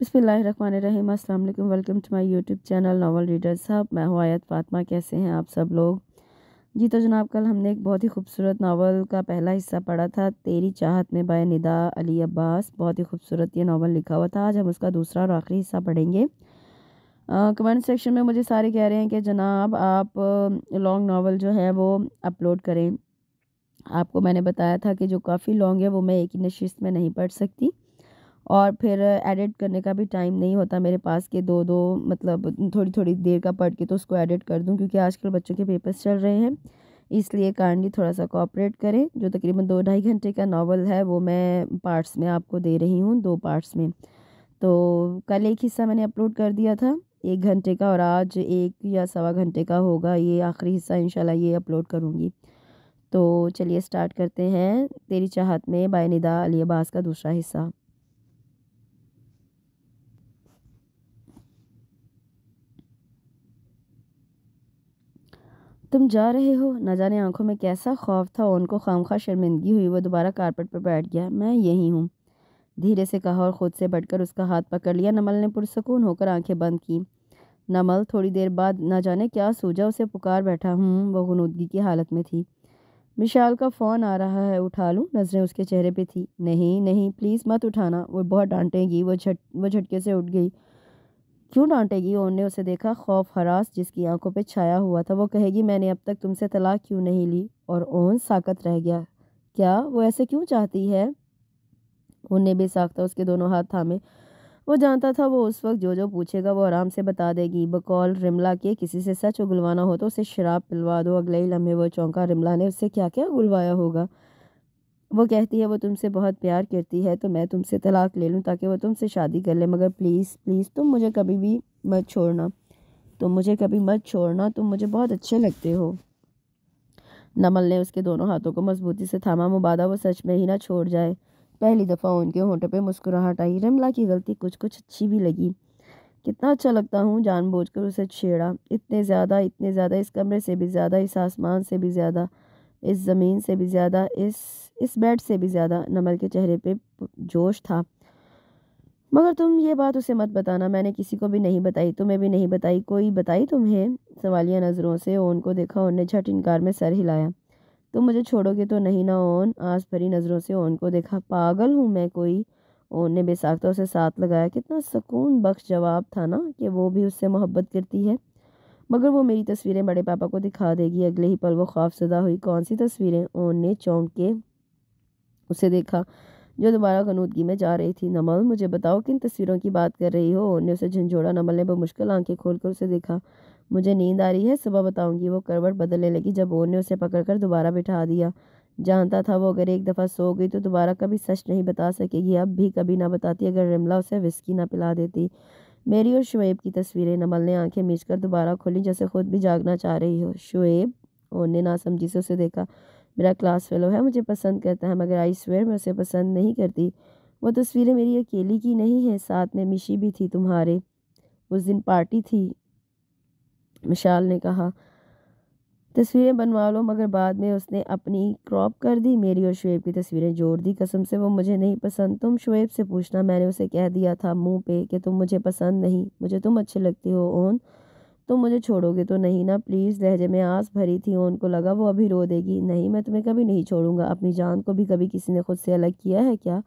बसमीम अल्लाम welcome to my YouTube channel novel reader साहब मैं हूँ आयत फातमा कैसे हैं आप सब लोग जी तो जनाब कल हमने एक बहुत ही खूबसूरत नावल का पहला हिस्सा पढ़ा था तेरी चाहत में बाय निदा अली अब्बास बहुत ही खूबसूरत ये नावल लिखा हुआ था आज हम उसका दूसरा और आखिरी हिस्सा पढ़ेंगे कमेंट सेक्शन में मुझे सारे कह रहे हैं कि जनाब आप लॉन्ग नावल जो है वो अपलोड करें आपको मैंने बताया था कि जो काफ़ी लॉन्ग है वो मैं एक ही नशिस्त में नहीं पढ़ सकती और फिर एडिट करने का भी टाइम नहीं होता मेरे पास के दो दो मतलब थोड़ी थोड़ी देर का पढ़ के तो उसको एडिट कर दूँ क्योंकि आजकल बच्चों के पेपर्स चल रहे हैं इसलिए काइंडली थोड़ा सा कॉपरेट करें जो तकरीबन दो ढाई घंटे का नावल है वो मैं पार्ट्स में आपको दे रही हूँ दो पार्ट्स में तो कल एक हिस्सा मैंने अपलोड कर दिया था एक घंटे का और आज एक या सवा घंटे का होगा ये आखिरी हिस्सा इंशाल्लाह ये अपलोड करूँगी तो चलिए स्टार्ट करते हैं तेरी चाहत में बाय निदा अली अब्बास का दूसरा हिस्सा तुम जा रहे हो न जाने आंखों में कैसा खौफ था उनको खामखा शर्मिंदगी हुई वो दोबारा कारपेट पर बैठ गया मैं यहीं हूँ धीरे से कहा और ख़ुद से बढ़कर उसका हाथ पकड़ लिया नमल ने पुरसकून होकर आंखें बंद की नमल थोड़ी देर बाद ना जाने क्या सूझा उसे पुकार बैठा हूँ वह गनूदगी की हालत में थी मिशाल का फ़ोन आ रहा है उठा लूँ नज़रें उसके चेहरे पे थी नहीं नहीं प्लीज़ मत उठाना वो बहुत डांटेगी वो झट वो झटके से उठ गई क्यों डांटेगी ओन ने उसे देखा खौफ हरास जिसकी आंखों पर छाया हुआ था वो कहेगी मैंने अब तक तुमसे तलाक क्यों नहीं ली और ओन साकत रह गया क्या वो ऐसे क्यों चाहती है ओन ने साखता उसके दोनों हाथ थामे वो जानता था वो उस वक्त जो जो पूछेगा वो आराम से बता देगी बकौल रिमला के किसी से सच उगलवाना हो तो उसे शराब पिलवा दो अगले ही लम्हे वो चौंका रिमला ने उससे क्या क्या उगलवाया होगा वो कहती है वो तुमसे बहुत प्यार करती है तो मैं तुमसे तलाक ले लूँ ताकि वो तुमसे शादी कर ले मगर प्लीज़ प्लीज़ तुम मुझे कभी भी मत छोड़ना तुम मुझे कभी मत छोड़ना तुम मुझे बहुत अच्छे लगते हो नमल ने उसके दोनों हाथों को मजबूती से थामा मुबादा वो सच में ही ना छोड़ जाए पहली दफ़ा उनके होंठों पर मुस्कुराहट आई रमला की गलती कुछ कुछ अच्छी भी लगी कितना अच्छा लगता हूँ जानबूझकर उसे छेड़ा इतने ज़्यादा इतने ज़्यादा इस कमरे से भी ज़्यादा इस आसमान से भी ज़्यादा इस ज़मीन से भी ज़्यादा इस इस बेड से भी ज़्यादा नमल के चेहरे पे जोश था मगर तुम ये बात उसे मत बताना मैंने किसी को भी नहीं बताई तुम्हें भी नहीं बताई कोई बताई तुम्हें सवालिया नज़रों से ओन को देखा ओन ने झट इनकार में सर हिलाया तुम मुझे छोड़ोगे तो नहीं ना ओन आस भरी नज़रों से ओन को देखा पागल हूँ मैं कोई ओन ने बेसाखता उसे साथ लगाया कितना सुकून बख्श जवाब था ना कि वो भी उससे मोहब्बत करती है मगर वो मेरी तस्वीरें बड़े पापा को दिखा देगी अगले ही पल वो खौफजदा हुई कौन सी तस्वीरें ओन ने चौंक के उसे देखा जो दोबारा गनूदगी में जा रही थी नमल मुझे बताओ किन तस्वीरों की बात कर रही हो ओन ने उसे झंझोड़ा नमल ने बमुश्किल आंखें खोल कर उसे देखा मुझे नींद आ रही है सुबह बताऊंगी वो करवट बदलने लगी जब ओन ने उसे पकड़कर दोबारा बिठा दिया जानता था वो अगर एक दफ़ा सो गई तो दोबारा कभी सच नहीं बता सकेगी अब भी कभी ना बताती अगर रिमला उसे विस्की ना पिला देती मेरी और शुएब की तस्वीरें नमल ने आंखें मीच कर दोबारा खोली जैसे खुद भी जागना चाह रही हो शुएब ओन ने नासमझी से उसे देखा मेरा क्लास फेलो है मुझे पसंद करता है मगर आई स्वेयर मैं उसे पसंद नहीं करती वो तस्वीरें मेरी अकेली की नहीं है साथ में मिशी भी थी तुम्हारे उस दिन पार्टी थी मिशाल ने कहा तस्वीरें बनवा लो मगर बाद में उसने अपनी क्रॉप कर दी मेरी और शुएब की तस्वीरें जोड़ दी कसम से वो मुझे नहीं पसंद तुम शुएब से पूछना मैंने उसे कह दिया था मुंह पे कि तुम मुझे पसंद नहीं मुझे तुम अच्छे लगती हो ओन तुम मुझे छोड़ोगे तो नहीं ना प्लीज़ लहजे में आस भरी थी ओन को लगा वो अभी रो देगी नहीं मैं तुम्हें कभी नहीं छोड़ूंगा अपनी जान को भी कभी किसी ने खुद से अलग किया है क्या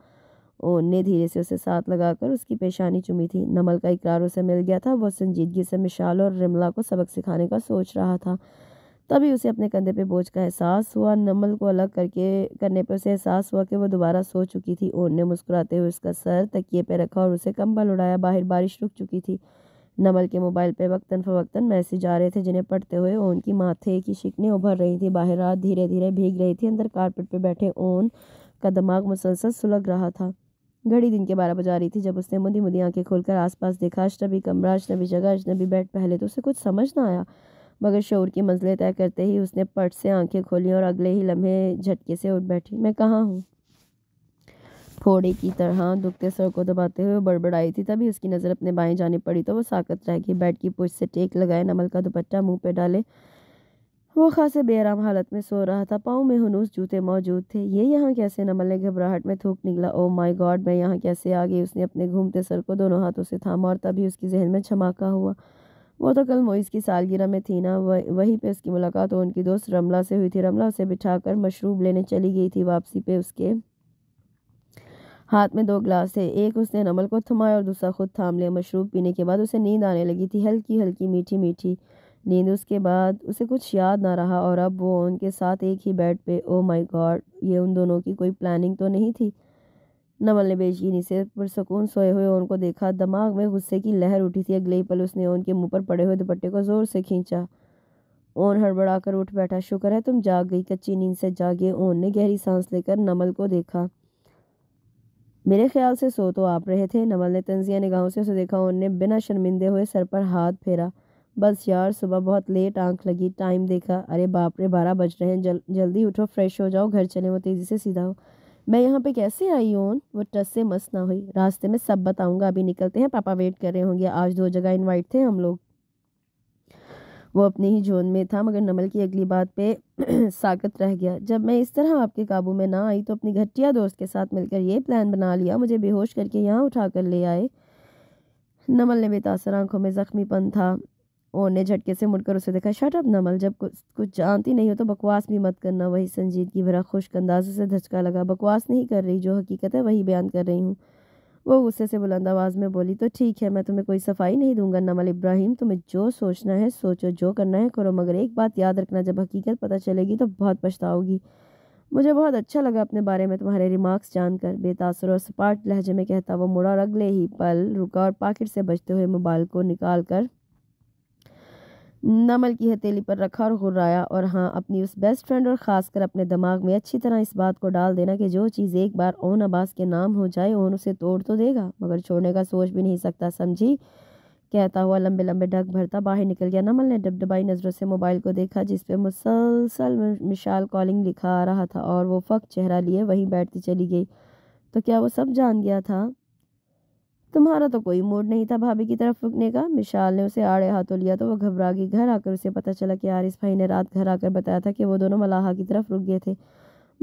ओन ने धीरे से उसे साथ लगाकर उसकी पेशानी चुमी थी नमल का इकरार उसे मिल गया था वह संजीदगी से मिशाल और रिमला को सबक सिखाने का सोच रहा था तभी उसे अपने कंधे पे बोझ का एहसास हुआ नमल को अलग करके करने पर उसे एहसास हुआ कि वो दोबारा सो चुकी थी ओन ने मुस्कुराते हुए उसका सर तकिए पे रखा और उसे कंबल उड़ाया बाहर बारिश रुक चुकी थी नमल के मोबाइल पे वक्तन फवक्तन मैसेज आ रहे थे जिन्हें पढ़ते हुए ओन की माथे की शिकने उभर रही थी बाहर रात धीरे धीरे भीग रही थी अंदर कारपेट पर बैठे ओन का दिमाग मुसलसल सुलग रहा था घड़ी दिन के बारह बजा रही थी जब उसने मुदी मुदी आंखें खोलकर आसपास देखा अजनबी कमरा अजनबी जगह अजनबी बेड पहले तो उसे कुछ समझ ना आया मगर शोर की मंजिलें तय करते ही उसने पट से आंखें खोली और अगले ही लम्हे झटके से उठ बैठी मैं कहाँ हूँ फोड़े की तरह दुखते सर को दबाते हुए बड़बड़ाई थी तभी उसकी नज़र अपने बाएं जाने पड़ी तो वो साकत रह गई बेड की पुछ से टेक लगाए नमल का दुपट्टा मुंह पे डाले वो खासे बेराम हालत में सो रहा था पाँव में हनूस जूते मौजूद थे ये यहाँ कैसे नमल ने घबराहट में थूक निकला ओ माई गॉड मैं यहाँ कैसे आ गई उसने अपने घूमते सर को दोनों हाथों से थामा और तभी उसके जहन में छमाका हुआ वो तो कल मोइस की सालगिरह में थी ना वहीं पे उसकी मुलाकात और उनकी दोस्त रमला से हुई थी रमला उसे बिठा कर मशरूब लेने चली गई थी वापसी पे उसके हाथ में दो ग्लास थे एक उसने नमल को थमाया और दूसरा खुद थाम लिया मशरूब पीने के बाद उसे नींद आने लगी थी हल्की हल्की मीठी मीठी नींद उसके बाद उसे कुछ याद ना रहा और अब वो उनके साथ एक ही बेड पे ओ माय गॉड ये उन दोनों की कोई प्लानिंग तो नहीं थी नमल ने बेचैनी से पुरसकून सोए हुए ओन को देखा दिमाग में गुस्से की लहर उठी थी अगले ही पल उसने ओन के मुंह पर पड़े हुए दुपट्टे को जोर से खींचा ओन हड़बड़ाकर उठ बैठा शुक्र है तुम जाग गई कच्ची नींद से जागे ओन ने गहरी सांस लेकर नमल को देखा मेरे ख्याल से सो तो आप रहे थे नमल ने तंजिया निगाहों से उसे देखा ओन ने बिना शर्मिंदे हुए सर पर हाथ फेरा बस यार सुबह बहुत लेट आंख लगी टाइम देखा अरे बाप रे बारह बज रहे हैं जल जल्दी उठो फ्रेश हो जाओ घर चले वो तेज़ी से सीधा हो मैं यहाँ पे कैसे आई ओन वो टस से मस ना हुई रास्ते में सब बताऊंगा अभी निकलते हैं पापा वेट कर रहे होंगे आज दो जगह इनवाइट थे हम लोग वो अपने ही जोन में था मगर नमल की अगली बात पे साकत रह गया जब मैं इस तरह आपके काबू में ना आई तो अपनी घटिया दोस्त के साथ मिलकर ये प्लान बना लिया मुझे बेहोश करके यहाँ उठा कर ले आए नमल ने बेतासर आंखों में ज़ख्मीपन था ओ ने झटके से मुड़कर उसे देखा शट अप नमल जब कुछ कुछ जानती नहीं हो तो बकवास भी मत करना वही संजीद की भरा खुश्क अंदाज से धचका लगा बकवास नहीं कर रही जो हकीकत है वही बयान कर रही हूँ वो गुस्से से बुलंद आवाज़ में बोली तो ठीक है मैं तुम्हें कोई सफाई नहीं दूंगा नमल इब्राहिम तुम्हें जो सोचना है सोचो जो करना है करो मगर एक बात याद रखना जब हकीकत पता चलेगी तो बहुत पछताओगी मुझे बहुत अच्छा लगा अपने बारे में तुम्हारे रिमार्क्स जानकर बेतासर और सपाट लहजे में कहता वो मुड़ा और अगले ही पल रुका और पाकिट से बचते हुए मोबाइल को निकाल कर नमल की हथेली पर रखा और घुर्राया और हाँ अपनी उस बेस्ट फ्रेंड और ख़ासकर अपने दिमाग में अच्छी तरह इस बात को डाल देना कि जो चीज़ एक बार ओन अब्बास के नाम हो जाए ओन उसे तोड़ तो देगा मगर छोड़ने का सोच भी नहीं सकता समझी कहता हुआ लंबे लंबे ढक भरता बाहर निकल गया नमल ने डबडबाई नज़रों से मोबाइल को देखा जिस पर मुसलसल मिशाल कॉलिंग लिखा आ रहा था और वो फ़क चेहरा लिए वहीं बैठती चली गई तो क्या वो सब जान गया था तुम्हारा तो कोई मूड नहीं था भाभी की तरफ रुकने का मिशाल ने उसे आड़े हाथों लिया तो वह घबरा गई घर आकर उसे पता चला कि आरिस भाई ने रात घर आकर बताया था कि वो दोनों मलाहा की तरफ रुक गए थे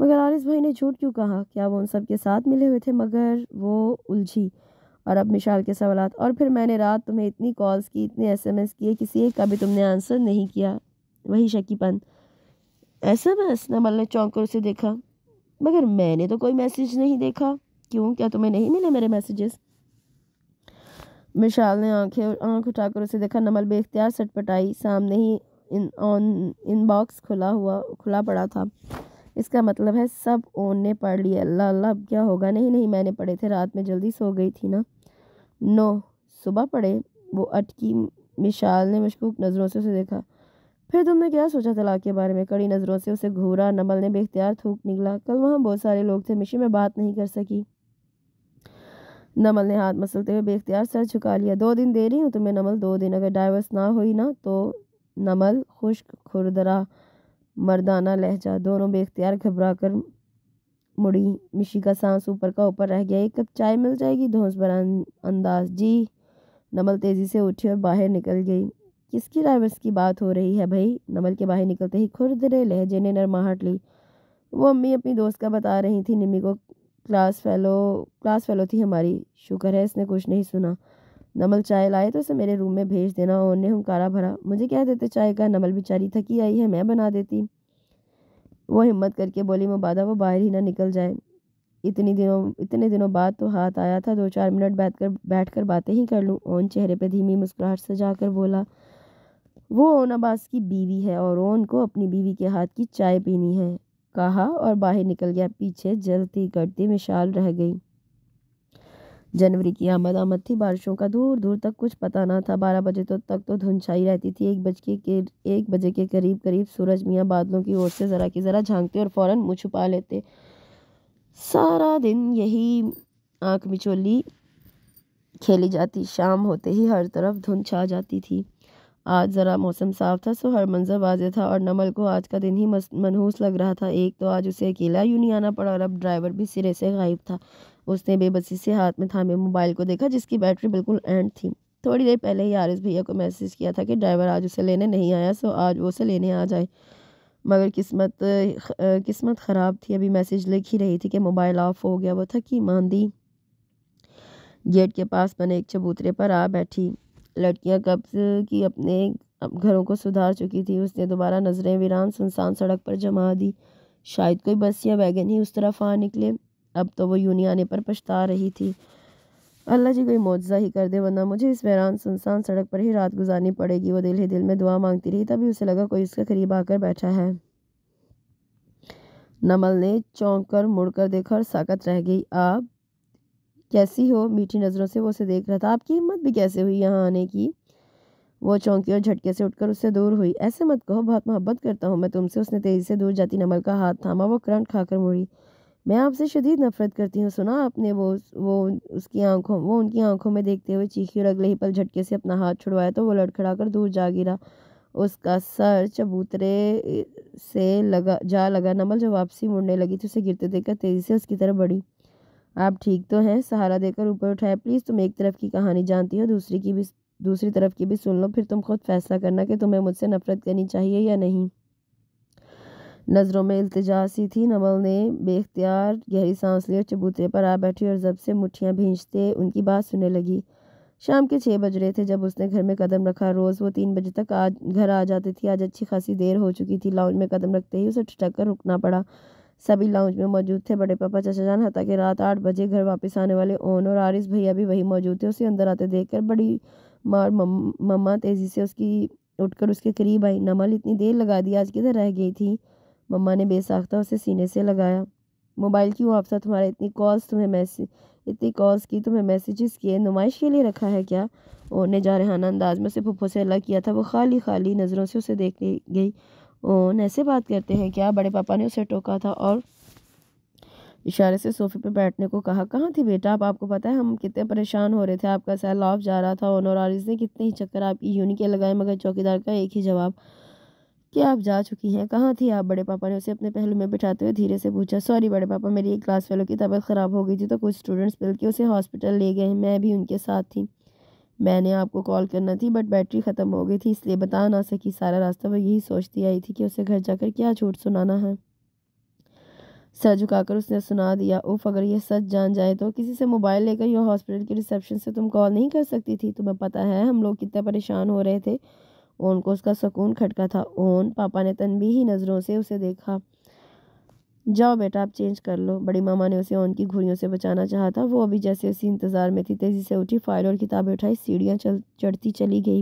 मगर आरिस भाई ने झूठ क्यों कहा क्या वो उन सब के साथ मिले हुए थे मगर वो उलझी और अब मिशाल के सवाल और फिर मैंने रात तुम्हें इतनी कॉल्स की इतने एस किए किसी एक का भी तुमने आंसर नहीं किया वही शकीपन एस एम एस नमल ने चौंक कर उसे देखा मगर मैंने तो कोई मैसेज नहीं देखा क्यों क्या तुम्हें नहीं मिले मेरे मैसेजेस मिशाल ने आंखें आंख उठाकर उसे देखा नमल बेख्तियार सटपट आई सामने ही इन ऑन इन बॉक्स खुला हुआ खुला पड़ा था इसका मतलब है सब ओन ने पढ़ लिया अल्लाह अल्लाह अब क्या होगा नहीं नहीं मैंने पढ़े थे रात में जल्दी सो गई थी ना नो सुबह पढ़े वो अटकी मिशाल ने मशकूक नज़रों से उसे देखा फिर तुमने क्या सोचा तलाक के बारे में कड़ी नज़रों से उसे घूरा नमल ने बेख्तियार थूक निकला कल वहाँ बहुत सारे लोग थे मिशी में बात नहीं कर सकी नमल ने हाथ मसलते हुए बेख्तियार सर झुका लिया दो दिन दे रही हूँ तुम्हें तो नमल दो दिन अगर डाइवर्स ना हुई ना तो नमल खुश्क खुरदरा मर्दाना लहजा दोनों बेख्तियार घबरा कर मुड़ी मिशी का सांस ऊपर का ऊपर रह गया एक कप चाय मिल जाएगी धोस भरा अं, अंदाज जी नमल तेज़ी से उठी और बाहर निकल गई किसकी डाइवर्स की बात हो रही है भाई नमल के बाहर निकलते ही खुरदरे लहजे ने नरमाहट ली वो अम्मी अपनी दोस्त का बता रही थी निमी को क्लास फेलो क्लास फेलो थी हमारी शुक्र है इसने कुछ नहीं सुना नमल चाय लाए तो उसे मेरे रूम में भेज देना और ने हंकारा भरा मुझे क्या देते चाय का नमल बेचारी थकी आई है मैं बना देती वो हिम्मत करके बोली मुबादा वो बाहर ही ना निकल जाए इतनी दिनों इतने दिनों बाद तो हाथ आया था दो चार मिनट बैठ कर बैठ कर बातें ही कर लूँ ओन चेहरे पे धीमी मुस्कुराहट से जाकर बोला वो ओन अब्बास की बीवी है और ओन को अपनी बीवी के हाथ की चाय पीनी है कहा और बाहर निकल गया पीछे जलती करती मिशाल रह गई जनवरी की आमद आमद थी बारिशों का दूर दूर तक कुछ पता ना था बारह बजे तो तक तो धुंध छाई रहती थी एक बज के एक बजे के करीब करीब सूरज मियाँ बादलों की ओर से ज़रा की ज़रा झांकते और फौरन मुँह छुपा लेते सारा दिन यही आँख मिचोली खेली जाती शाम होते ही हर तरफ धुंध छा जाती थी आज ज़रा मौसम साफ था सो हर मंज़र वाज था और नमल को आज का दिन ही मनहूस लग रहा था एक तो आज उसे अकेला यूँ नहीं आना पड़ा और अब ड्राइवर भी सिरे से गायब था उसने बेबसी से हाथ में थामे मोबाइल को देखा जिसकी बैटरी बिल्कुल एंड थी थोड़ी देर पहले ही आरिस भैया को मैसेज किया था कि ड्राइवर आज उसे लेने नहीं आया सो आज वो उसे लेने आ जाए मगर किस्मत किस्मत ख़राब थी अभी मैसेज लिख ही रही थी कि मोबाइल ऑफ़ हो गया वो थकी मांदी गेट के पास बने एक चबूतरे पर आ बैठी लड़कियां कब्ज़ की अपने घरों को सुधार चुकी थी उसने दोबारा नज़रें वीरान सुनसान सड़क पर जमा दी शायद कोई बस या वैगन ही उस तरफ आ निकले अब तो वो यूनी आने पर पछता रही थी अल्लाह जी कोई मुआवजा ही कर दे वरना मुझे इस वैरान सुनसान सड़क पर ही रात गुजारनी पड़ेगी वो दिल ही दिल में दुआ मांगती रही तभी उसे लगा कोई उसके करीब आकर बैठा है नमल ने चौंक कर मुड़कर देखा और साकत रह गई आप कैसी हो मीठी नज़रों से वो उसे देख रहा था आपकी हिम्मत भी कैसे हुई यहाँ आने की वो चौंकी और झटके से उठकर उससे दूर हुई ऐसे मत कहो बहुत मोहब्बत करता हूँ मैं तुमसे उसने तेज़ी से दूर जाती नमल का हाथ थामा वो करंट खाकर मुड़ी मैं आपसे शदीद नफरत करती हूँ सुना आपने वो वो उसकी आंखों वो उनकी आंखों में देखते हुए चीखी और अगले ही पल झटके से अपना हाथ छुड़वाया तो वो लड़खड़ा कर दूर जा गिरा उसका सर चबूतरे से लगा जा लगा नमल जब वापसी मुड़ने लगी तो उसे गिरते देखकर तेज़ी से उसकी तरफ बढ़ी आप ठीक तो हैं सहारा देकर ऊपर उठाए प्लीज़ तुम एक तरफ की कहानी जानती हो दूसरी की भी दूसरी तरफ की भी सुन लो फिर तुम खुद फैसला करना कि तुम्हें मुझसे नफरत करनी चाहिए या नहीं नज़रों में अल्तजा सी थी नमल ने बेख्तियार गहरी सांस ली और चबूतरे पर आ बैठी और जब से मुठियाँ भींचते उनकी बात सुनने लगी शाम के छः बज रहे थे जब उसने घर में कदम रखा रोज़ वो तीन बजे तक आज घर आ जाती थी आज अच्छी खासी देर हो चुकी थी लाउंज में कदम रखते ही उसे ठटक कर रुकना पड़ा सभी लाउंज में मौजूद थे बड़े पापा चाचा जान हता के रात आठ बजे घर वापस आने वाले ओन और आरिस भैया भी वही मौजूद थे उसे अंदर आते देख बड़ी मार मम्मा तेज़ी से उसकी उठकर उसके करीब आई नमल इतनी देर लगा दी आज किधर रह गई थी मम्मा ने बेसाख्ता उसे सीने से लगाया मोबाइल क्यों आपसा तुम्हारा इतनी कॉल्स तुम्हें मैसेज इतनी कॉल्स की तुम्हें मैसेजेस किए नुमाइश के लिए रखा है क्या और ने जारहाना अंदाज में उसे फुफ्फो से अलग किया था वो खाली खाली नज़रों से उसे देखने गई ऐसे बात करते हैं क्या बड़े पापा ने उसे टोका था और इशारे से सोफे पे बैठने को कहा कहाँ थी बेटा आप आपको पता है हम कितने परेशान हो रहे थे आपका सैल ऑफ जा रहा था ओनर और इसने कितने ही चक्कर आपकी यूनि के लगाए मगर चौकीदार का एक ही जवाब कि आप जा चुकी हैं कहाँ थी आप बड़े पापा ने उसे अपने पहलू में बिठाते हुए धीरे से पूछा सॉरी बड़े पापा मेरी एक क्लास फेलो की तबीयत ख़राब हो गई थी तो कुछ स्टूडेंट्स मिलकर उसे हॉस्पिटल ले गए मैं भी उनके साथ थी मैंने आपको कॉल करना थी बट बैटरी ख़त्म हो गई थी इसलिए बता ना सकी सारा रास्ता वो यही सोचती आई थी कि उसे घर जाकर क्या झूठ सुनाना है सर झुकाकर उसने सुना दिया उफ अगर ये सच जान जाए तो किसी से मोबाइल लेकर यह हॉस्पिटल के रिसेप्शन से तुम कॉल नहीं कर सकती थी तुम्हें पता है हम लोग कितने परेशान हो रहे थे ओन को उसका सुकून खटका था ओन पापा ने तनबी ही नज़रों से उसे देखा जाओ बेटा आप चेंज कर लो बड़ी मामा ने उसे उनकी घुड़ियों से बचाना चाहा था वो अभी जैसे उसी इंतज़ार में थी तेज़ी से उठी फाइल और किताबें उठाई सीढ़ियाँ चल चढ़ती चली गई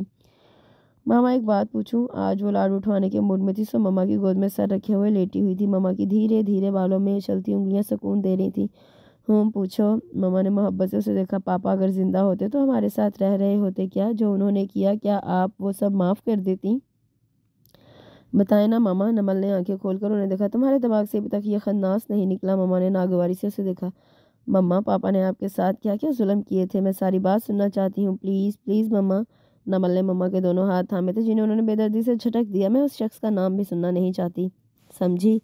मामा एक बात पूछूं आज वो लाड उठवाने के मूड में थी सो मामा की गोद में सर रखे हुए लेटी हुई थी मामा की धीरे धीरे बालों में चलती उंगलियां सुकून दे रही थी हूँ पूछो मामा ने मोहब्बत से उसे देखा पापा अगर ज़िंदा होते तो हमारे साथ रह रहे होते क्या जो उन्होंने किया क्या आप वो सब माफ़ कर देती बताए ना मामा नमल ने आंखें खोलकर उन्हें देखा तुम्हारे दिमाग से अभी तक ये खन्नास नहीं निकला ममा ने नागवारी से उसे देखा मम्मा पापा ने आपके साथ क्या क्या जुल्म किए थे मैं सारी बात सुनना चाहती हूँ प्लीज़ प्लीज़ मम्मा नमल ने मम्मा के दोनों हाथ थामे थे जिन्हें उन्होंने बेदर्दी से झटक दिया मैं उस शख्स का नाम भी सुनना नहीं चाहती समझी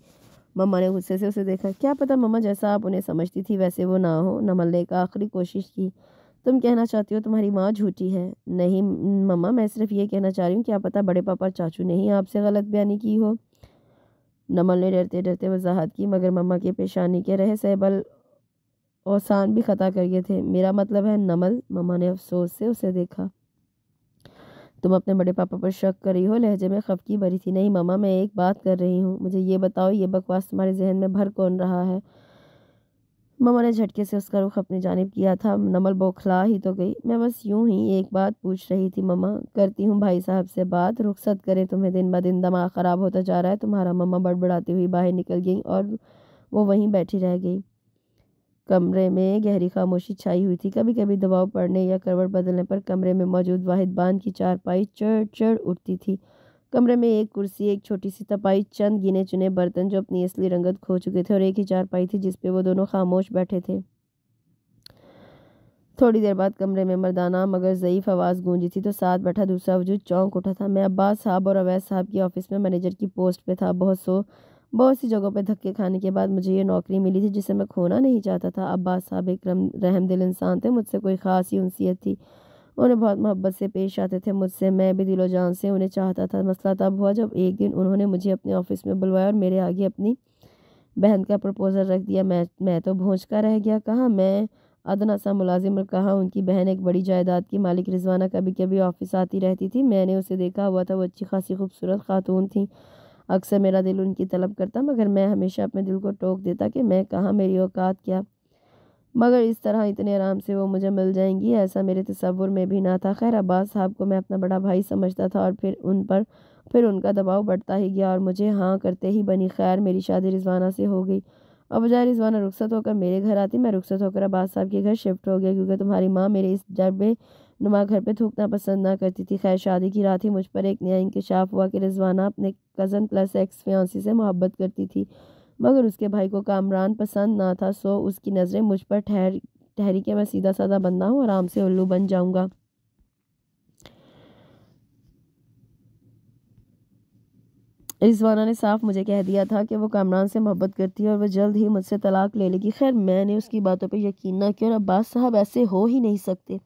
मम्मा ने गुस्से से उसे देखा क्या पता मम्मा जैसा आप उन्हें समझती थी वैसे वो ना हो नमल ने एक आखिरी कोशिश की तुम कहना चाहती हो तुम्हारी माँ झूठी है नहीं मम्मा मैं सिर्फ ये कहना चाह रही हूँ क्या पता बड़े पापा चाचू ने ही आपसे गलत बयानी की हो नमल ने डरते डरते वजाहत की मगर मम्मा के पेशानी के रहे सहबल औसान भी ख़ता कर गए थे मेरा मतलब है नमल मम्मा ने अफसोस से उसे देखा तुम अपने बड़े पापा पर शक कर रही हो लहजे में खफकी भरी थी नहीं मम्मा मैं एक बात कर रही हूँ मुझे ये बताओ ये बकवास तुम्हारे जहन में भर कौन रहा है ममा ने झटके से उसका रुख अपनी जानब किया था नमल बौखला ही तो गई मैं बस यूं ही एक बात पूछ रही थी ममा करती हूँ भाई साहब से बात रुखसत करें तुम्हें दिन ब दिन दमाग ख़राब होता जा रहा है तुम्हारा ममा बड़बड़ाती हुई बाहर निकल गई और वो वहीं बैठी रह गई कमरे में गहरी खामोशी छाई हुई थी कभी कभी दबाव पड़ने या करवट बदलने पर कमरे में मौजूद वाहिद बांध की चारपाई चढ़ चढ़ उठती थी कमरे में एक कुर्सी एक छोटी सी तपाई चंद गिने चुने बर्तन जो अपनी असली रंगत खो चुके थे और एक ही चारपाई थी जिस पे वो दोनों खामोश बैठे थे थोड़ी देर बाद कमरे में मर्दाना मगर ज़यीफ़ आवाज़ गूंजी थी तो साथ बैठा दूसरा वजूद चौंक उठा था मैं अब्बास साहब और अवैध साहब की ऑफ़िस में मैनेजर की पोस्ट पे था बहुत सो बहुत सी जगहों पे धक्के खाने के बाद मुझे ये नौकरी मिली थी जिसे मैं खोना नहीं चाहता था अब्बास साहब एक रहम दिल इंसान थे मुझसे कोई ख़ास ही उनसीयत थी उन्हें बहुत मोहब्बत से पेश आते थे मुझसे मैं भी दिलो जान से उन्हें चाहता था मसला तब हुआ जब एक दिन उन्होंने मुझे अपने ऑफिस में बुलवाया और मेरे आगे अपनी बहन का प्रपोज़ल रख दिया मैं मैं तो भोज का रह गया कहाँ मैं अदना सा मुलाजिम और कहा उनकी बहन एक बड़ी जायदाद की मालिक रिजवाना कभी कभी ऑफिस आती रहती थी मैंने उसे देखा हुआ था वो अच्छी खासी खूबसूरत खातून थी अक्सर मेरा दिल उनकी तलब करता मगर मैं हमेशा अपने दिल को टोक देता कि मैं कहाँ मेरी औकात क्या मगर इस तरह इतने आराम से वो मुझे मिल जाएंगी ऐसा मेरे तस्वुर में भी ना था खैर अब्बास साहब को मैं अपना बड़ा भाई समझता था और फिर उन पर फिर उनका दबाव बढ़ता ही गया और मुझे हाँ करते ही बनी खैर मेरी शादी रिजवाना से हो गई अब जाए रिजवाना रुखसत होकर मेरे घर आती मैं रुखसत होकर अब्बास साहब के घर शिफ्ट हो गया क्योंकि तुम्हारी माँ मेरे इस जरबे नुमा घर पे थूकना पसंद ना करती थी खैर शादी की रात ही मुझ पर एक नया इंकशाफ हुआ कि रिजवाना अपने कज़न प्लस एक्स फ्यांसी से मोहब्बत करती थी मगर उसके भाई को कामरान पसंद ना था सो उसकी नज़रें मुझ पर ठहर ठहरी के मैं सीधा साधा बंदा हूँ आराम से उल्लू बन जाऊँगा रिजवाना ने साफ मुझे कह दिया था कि वो कामरान से मोहब्बत करती है और वह जल्द ही मुझसे तलाक ले लेगी खैर मैंने उसकी बातों पर यकीन ना किया और अब्बास साहब ऐसे हो ही नहीं सकते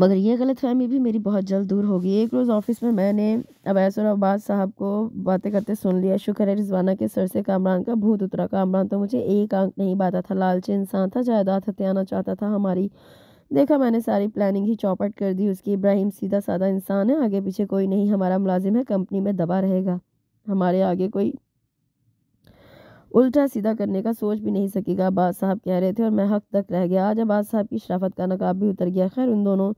मगर ये गलत फहमी भी मेरी बहुत जल्द दूर होगी एक रोज़ ऑफिस में मैंने और अब्बास साहब को बातें करते सुन लिया शुक्र है रिजवाना के सर से कामरान का भूत उतरा कामरान तो मुझे एक आंख नहीं बाता था लालच इंसान था जायदाद हत्याना चाहता था हमारी देखा मैंने सारी प्लानिंग ही चौपट कर दी उसकी इब्राहिम सीधा साधा इंसान है आगे पीछे कोई नहीं हमारा मुलाजिम है कंपनी में दबा रहेगा हमारे आगे कोई उल्टा सीधा करने का सोच भी नहीं सकेगा बाद साहब कह रहे थे और मैं हक तक रह गया आज आबाद साहब की शराफत का नकाब भी उतर गया खैर उन दोनों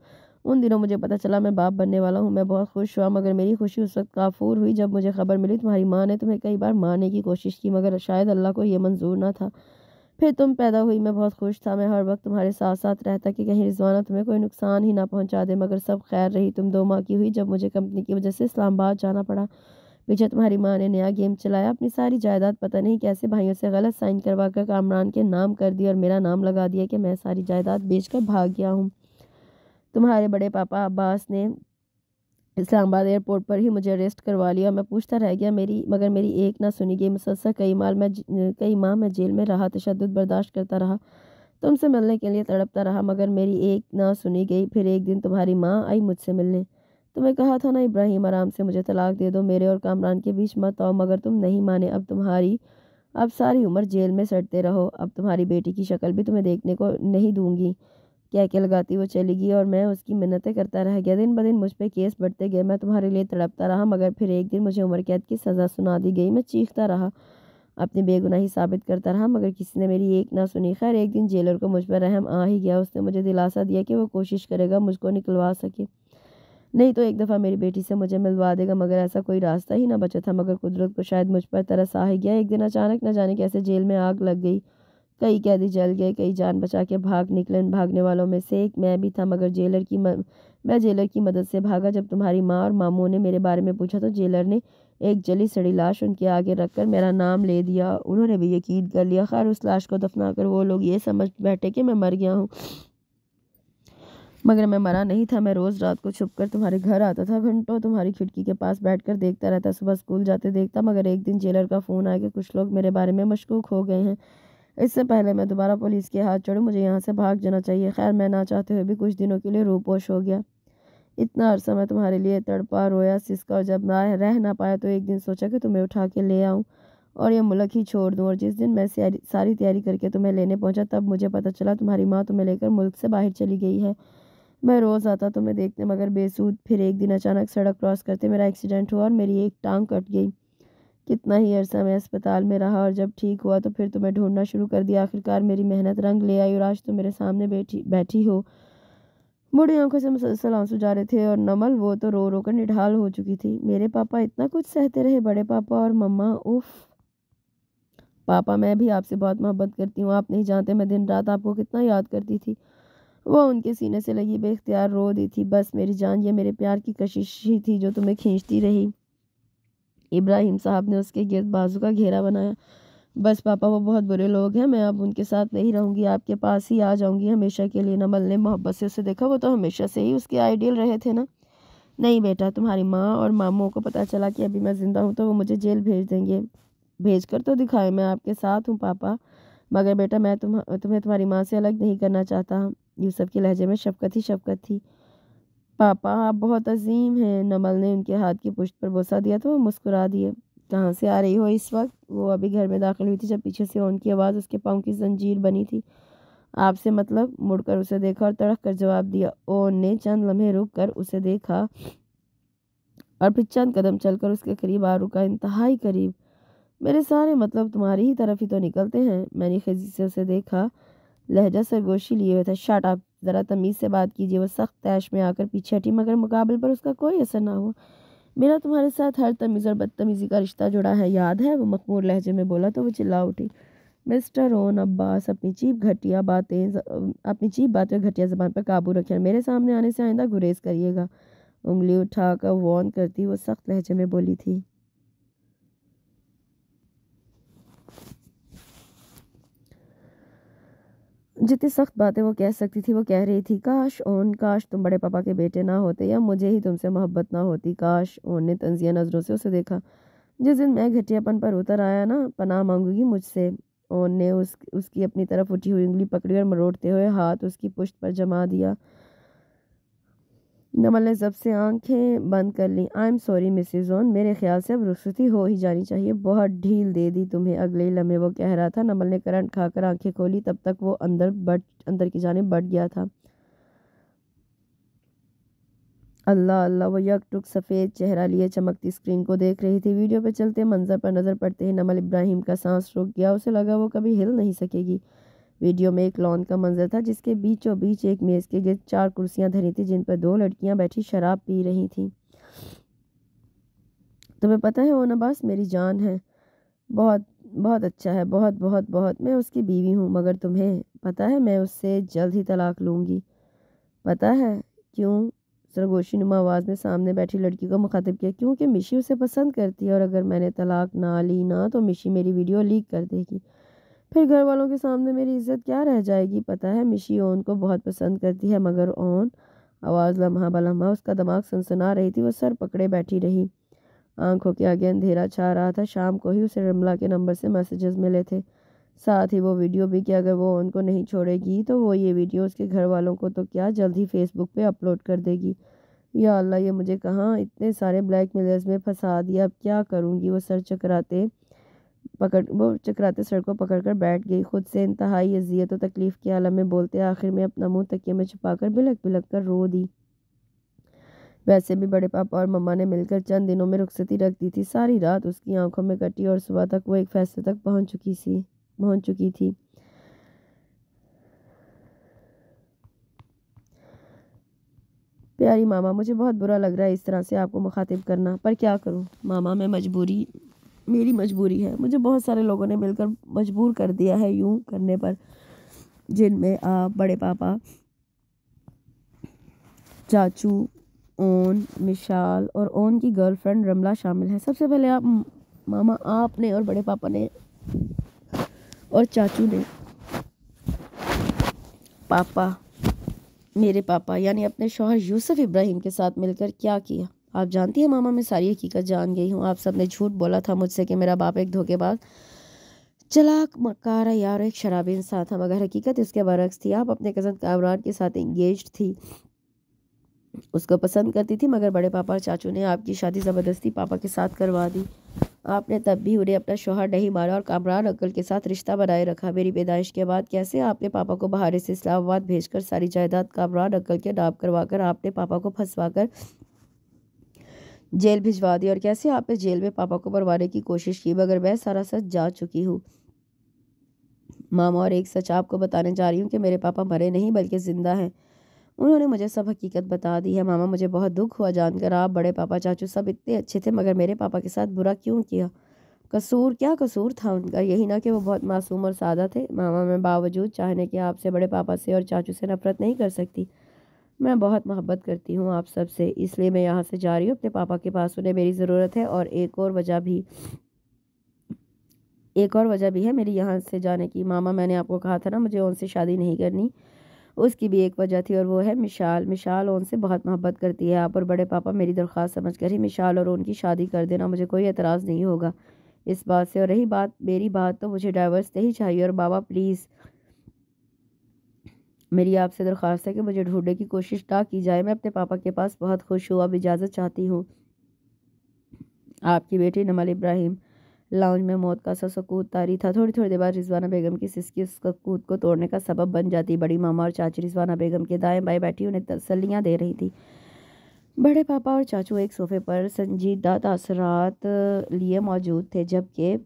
उन दिनों मुझे पता चला मैं बाप बनने वाला हूँ मैं बहुत खुश हुआ मगर मेरी खुशी उस वक्त काफूर हुई जब मुझे खबर मिली तुम्हारी माँ ने तुम्हें कई बार मारने की कोशिश की मगर शायद अल्लाह को यह मंजूर ना था फिर तुम पैदा हुई मैं बहुत खुश था मैं हर वक्त तुम्हारे साथ साथ रहता कि कहीं रिजवाना तुम्हें कोई नुकसान ही ना पहुंचा दे मगर सब खैर रही तुम दो माँ की हुई जब मुझे कंपनी की वजह से इस्लामाबाद जाना पड़ा पीछे तुम्हारी माँ ने नया गेम चलाया अपनी सारी जायदाद पता नहीं कैसे भाइयों से गलत साइन करवा कर कामरान के नाम कर दिया और मेरा नाम लगा दिया कि मैं सारी जायदाद बेच कर भाग गया हूँ तुम्हारे बड़े पापा अब्बास ने इस्लामाबाद एयरपोर्ट पर ही मुझे अरेस्ट करवा लिया मैं पूछता रह गया मेरी मगर मेरी एक ना सुनी गई मुसलसल कई माल मैं कई माह मैं जेल में रहा तशद बर्दाश्त करता रहा तुमसे मिलने के लिए तड़पता रहा मगर मेरी एक ना सुनी गई फिर एक दिन तुम्हारी माँ आई मुझसे मिलने तुम्हें तो कहा था ना इब्राहिम आराम से मुझे तलाक दे दो मेरे और कामरान के बीच मत आओ मगर तुम नहीं माने अब तुम्हारी अब सारी उम्र जेल में सड़ते रहो अब तुम्हारी बेटी की शक्ल भी तुम्हें देखने को नहीं दूंगी क्या क्या लगाती वो चली गई और मैं उसकी मिन्नतें करता रह गया दिन ब दिन मुझ पर केस बढ़ते गए मैं तुम्हारे लिए तड़पता रहा मगर फिर एक दिन मुझे उम्र कैद की सज़ा सुना दी गई मैं चीखता रहा अपनी बेगुनाही साबित करता रहा मगर किसी ने मेरी एक ना सुनी खैर एक दिन जेलर को मुझ पर रहम आ ही गया उसने मुझे दिलासा दिया कि वो कोशिश करेगा मुझको निकलवा सके नहीं तो एक दफ़ा मेरी बेटी से मुझे मिलवा देगा मगर ऐसा कोई रास्ता ही ना बचा था मगर कुदरत को शायद मुझ पर तरस आ ही गया एक दिन अचानक न जाने कैसे जेल में आग लग गई कई कैदी जल गए कई जान बचा के भाग निकले भागने वालों में से एक मैं भी था मगर जेलर की म... मैं जेलर की मदद से भागा जब तुम्हारी माँ और मामों ने मेरे बारे में पूछा तो जेलर ने एक जली सड़ी लाश उनके आगे रखकर मेरा नाम ले दिया उन्होंने भी यकीन कर लिया खैर उस लाश को दफना कर वो लोग ये समझ बैठे कि मैं मर गया हूँ मगर मैं मरा नहीं था मैं रोज़ रात को छुप कर तुम्हारे घर आता था घंटों तुम्हारी खिड़की के पास बैठ कर देखता रहता सुबह स्कूल जाते देखता मगर एक दिन जेलर का फ़ोन आया कि कुछ लोग मेरे बारे में मशकूक हो गए हैं इससे पहले मैं दोबारा पुलिस के हाथ चढ़ूँ मुझे यहाँ से भाग जाना चाहिए खैर मैं ना चाहते हुए भी कुछ दिनों के लिए रोपोश हो गया इतना अरसा मैं तुम्हारे लिए तड़पा रोया सिसका और जब ना रह ना पाया तो एक दिन सोचा कि तुम्हें उठा के ले आऊँ और यह मुल्क ही छोड़ दूँ और जिस दिन मैं सारी तैयारी करके तुम्हें लेने पहुँचा तब मुझे पता चला तुम्हारी माँ तुम्हें लेकर मुल्क से बाहर चली गई है मैं रोज़ आता तुम्हें तो देखते मगर बेसूद फिर एक दिन अचानक सड़क क्रॉस करते मेरा एक्सीडेंट हुआ और मेरी एक टांग कट गई कितना ही अरसा मैं अस्पताल में रहा और जब ठीक हुआ तो फिर तुम्हें तो ढूंढना शुरू कर दिया आखिरकार मेरी मेहनत रंग ले आई और आज तुम तो मेरे सामने बैठी बैठी हो बूढ़ी आंखों से मुसलसल आंसू जा रहे थे और नमल वो तो रो रो कर निढाल हो चुकी थी मेरे पापा इतना कुछ सहते रहे बड़े पापा और मम्मा उफ पापा मैं भी आपसे बहुत मोहब्बत करती हूँ आप नहीं जानते मैं दिन रात आपको कितना याद करती थी वह उनके सीने से लगी बेख्तियार रो दी थी बस मेरी जान ये मेरे प्यार की कशिश ही थी जो तुम्हें खींचती रही इब्राहिम साहब ने उसके गिरद बाजू का घेरा बनाया बस पापा वो बहुत बुरे लोग हैं मैं अब उनके साथ नहीं रहूँगी आपके पास ही आ जाऊँगी हमेशा के लिए नमल ने मोहब्बत से उसे देखा वो तो हमेशा से ही उसके आइडियल रहे थे ना नहीं बेटा तुम्हारी माँ और मामों को पता चला कि अभी मैं ज़िंदा हूँ तो वो मुझे जेल भेज देंगे भेज कर तो दिखाए मैं आपके साथ हूँ पापा मगर बेटा मैं तुम तुम्हें तुम्हारी माँ से अलग नहीं करना चाहता यूसुफ के लहजे में शफकत ही शफकत थी पापा आप बहुत अजीम हैं नमल ने उनके हाथ की पुश्त पर बोसा दिया तो वो मुस्कुरा दिए कहाँ से आ रही हो इस वक्त वो अभी घर में दाखिल हुई थी जब पीछे से उनकी आवाज़ उसके पाँव की जंजीर बनी थी आपसे मतलब मुड़कर उसे देखा और तड़क कर जवाब दिया ओन ने चंद लम्हे रुक कर उसे देखा और फिर चंद कदम चलकर उसके करीब आ रुका इंतहाई करीब मेरे सारे मतलब तुम्हारी ही तरफ ही तो निकलते हैं मैंने खजी से उसे देखा लहजा सरगोशी लिए हुए था शट आप ज़रा तमीज़ से बात कीजिए वह सख्त तैश में आकर पीछे हटी मगर मुकाबले पर उसका कोई असर ना हुआ मेरा तुम्हारे साथ हर तमीज़ और बदतमीज़ी का रिश्ता जुड़ा है याद है वो मखमूर लहजे में बोला तो वो चिल्ला उठी मिस्टर ओन अब्बास अपनी चीप घटिया बातें अपनी चीप बातें और घटिया जबान पर काबू रखें मेरे सामने आने से आइंदा गुरेज करिएगा उंगली उठाकर वॉन करती वो सख्त लहजे में बोली थी जितनी सख्त बातें वो कह सकती थी वो कह रही थी काश ओन काश तुम बड़े पापा के बेटे ना होते या मुझे ही तुमसे मोहब्बत ना होती काश ओन ने तंजिया नज़रों से उसे देखा जिस दिन मैं घटियापन पर उतर आया ना पनाह मांगूंगी मुझसे ओन ने उस उसकी अपनी तरफ उठी हुई उंगली पकड़ी और मरोड़ते हुए हाथ उसकी पुश्त पर जमा दिया नमल मतलब ने जब से आंखें बंद कर ली I am sorry Mrs Joan मेरे ख्याल से अब रुखसती हो ही जानी चाहिए बहुत ढील दे दी तुम्हें अगले ही लम्हे वो कह रहा था नमल मतलब ने करंट खाकर आंखें खोली तब तक वो अंदर बढ़ अंदर की जाने बढ़ गया था अल्लाह अल्लाह वो यक टुक सफ़ेद चेहरा लिए चमकती स्क्रीन को देख रही थी वीडियो पर चलते मंजर पर नज़र पड़ते ही नमल मतलब इब्राहिम का सांस रुक गया उसे लगा वो कभी हिल नहीं सकेगी वीडियो में एक लॉन का मंजर था जिसके बीचों बीच एक मेज़ के गिर चार कुर्सियां धरी थी जिन पर दो लड़कियां बैठी शराब पी रही थीं तुम्हें पता है वो नबास मेरी जान है बहुत बहुत अच्छा है बहुत बहुत बहुत मैं उसकी बीवी हूँ मगर तुम्हें पता है मैं उससे जल्द ही तलाक लूँगी पता है क्यों सरगोशी नुमा आवाज़ में सामने बैठी लड़की को मुखातिब किया क्योंकि मिशी उसे पसंद करती है और अगर मैंने तलाक ना ली ना तो मिशी मेरी वीडियो लीक कर देगी फिर घर वालों के सामने मेरी इज्जत क्या रह जाएगी पता है मिशी ओन को बहुत पसंद करती है मगर ओन आवाज़ लम्हा बलम्हा उसका दिमाग सनसना रही थी वो सर पकड़े बैठी रही आंखों के आगे अंधेरा छा रहा था शाम को ही उसे रमला के नंबर से मैसेजेस मिले थे साथ ही वो वीडियो भी कि अगर वो उनको नहीं छोड़ेगी तो वो ये वीडियो उसके घर वालों को तो क्या जल्द ही फेसबुक पे अपलोड कर देगी या अल्लाह ये मुझे कहाँ इतने सारे ब्लैक मेलर्स में फंसा दिया अब क्या करूँगी वो सर चकराते पकड़ वो चकराते सड़कों पकड़ कर बैठ गई खुद से इंतहाई अजियत और तकलीफ़ के आलम में बोलते आखिर में अपना मुंह तकिए में छुपा कर बिलक बिलक कर रो दी वैसे भी बड़े पापा और मम्मा ने मिलकर चंद दिनों में रुखसती रख दी थी सारी रात उसकी आंखों में कटी और सुबह तक वो एक फैसले तक पहुंच चुकी सी पहुंच चुकी थी प्यारी मामा मुझे बहुत बुरा लग रहा है इस तरह से आपको मुखातिब करना पर क्या करूं मामा मैं मजबूरी मेरी मजबूरी है मुझे बहुत सारे लोगों ने मिलकर मजबूर कर दिया है यूँ करने पर जिनमें आप बड़े पापा चाचू ओन मिशाल और ओन की गर्लफ्रेंड रमला शामिल है सबसे पहले आप मामा आपने और बड़े पापा ने और चाचू ने पापा मेरे पापा यानी अपने शोहर यूसुफ इब्राहिम के साथ मिलकर क्या किया आप जानती हैं मामा मैं सारी हकीकत जान गई हूँ आप सब ने झूठ बोला था मुझसे कि मेरा बाप एक धोखेबाज चलाक मक्कार यार एक शराबी इंसान था मगर हकीकत इसके बरक्स थी आप अपने कज़न कामरान के साथ इंगेज थी उसको पसंद करती थी मगर बड़े पापा और चाचू ने आपकी शादी ज़बरदस्ती पापा के साथ करवा दी आपने तब भी उन्हें अपना शोहर नहीं मारा और कामरान अंकल के साथ रिश्ता बनाए रखा मेरी पैदाइश के बाद कैसे आपने पापा को बाहर से इस्लामाबाद भेजकर सारी जायदाद कामरान अंकल के नाम करवा कर आपने पापा को फंसवा जेल भिजवा दिया और कैसे आप इस जेल में पापा को मरवाने की कोशिश की मगर मैं सारा सच जा चुकी हूँ मामा और एक सच आपको बताने जा रही हूँ कि मेरे पापा मरे नहीं बल्कि ज़िंदा हैं उन्होंने मुझे सब हकीकत बता दी है मामा मुझे बहुत दुख हुआ जानकर आप बड़े पापा चाचू सब इतने अच्छे थे मगर मेरे पापा के साथ बुरा क्यों किया कसूर क्या कसूर था उनका यही ना कि वो बहुत मासूम और सादा थे मामा मैं बावजूद चाहने के आपसे बड़े पापा से और चाचू से नफरत नहीं कर सकती मैं बहुत मोहब्बत करती हूँ आप सब से इसलिए मैं यहाँ से जा रही हूँ अपने पापा के पास उन्हें मेरी ज़रूरत है और एक और वजह भी एक और वजह भी है मेरी यहाँ से जाने की मामा मैंने आपको कहा था ना मुझे उनसे शादी नहीं करनी उसकी भी एक वजह थी और वो है मिशाल मिशाल उनसे बहुत मोहब्बत करती है आप और बड़े पापा मेरी दरख्वास्त समझ कर ही मिशाल और उनकी शादी कर देना मुझे कोई एतराज़ नहीं होगा इस बात से और रही बात मेरी बात तो मुझे डाइवर्स नहीं चाहिए और बाबा प्लीज़ मेरी आपसे दरख्वास्त है कि मुझे ढूंढने की कोशिश ना की जाए मैं अपने पापा के पास बहुत खुश हूँ अब इजाज़त चाहती हूँ आपकी बेटी नमल इब्राहिम लाउंज में मौत का सा सकूत तारी था थोड़ी थोड़ी देर बाद रिजवाना बेगम की सिसकी उस सकूत को तोड़ने का सबब बन जाती बड़ी मामा और चाची रिजवाना बेगम के दाएं बाएं बैठी उन्हें तसलियाँ दे रही थी बड़े पापा और चाचू एक सोफे पर संजीदा तसरात लिए मौजूद थे जबकि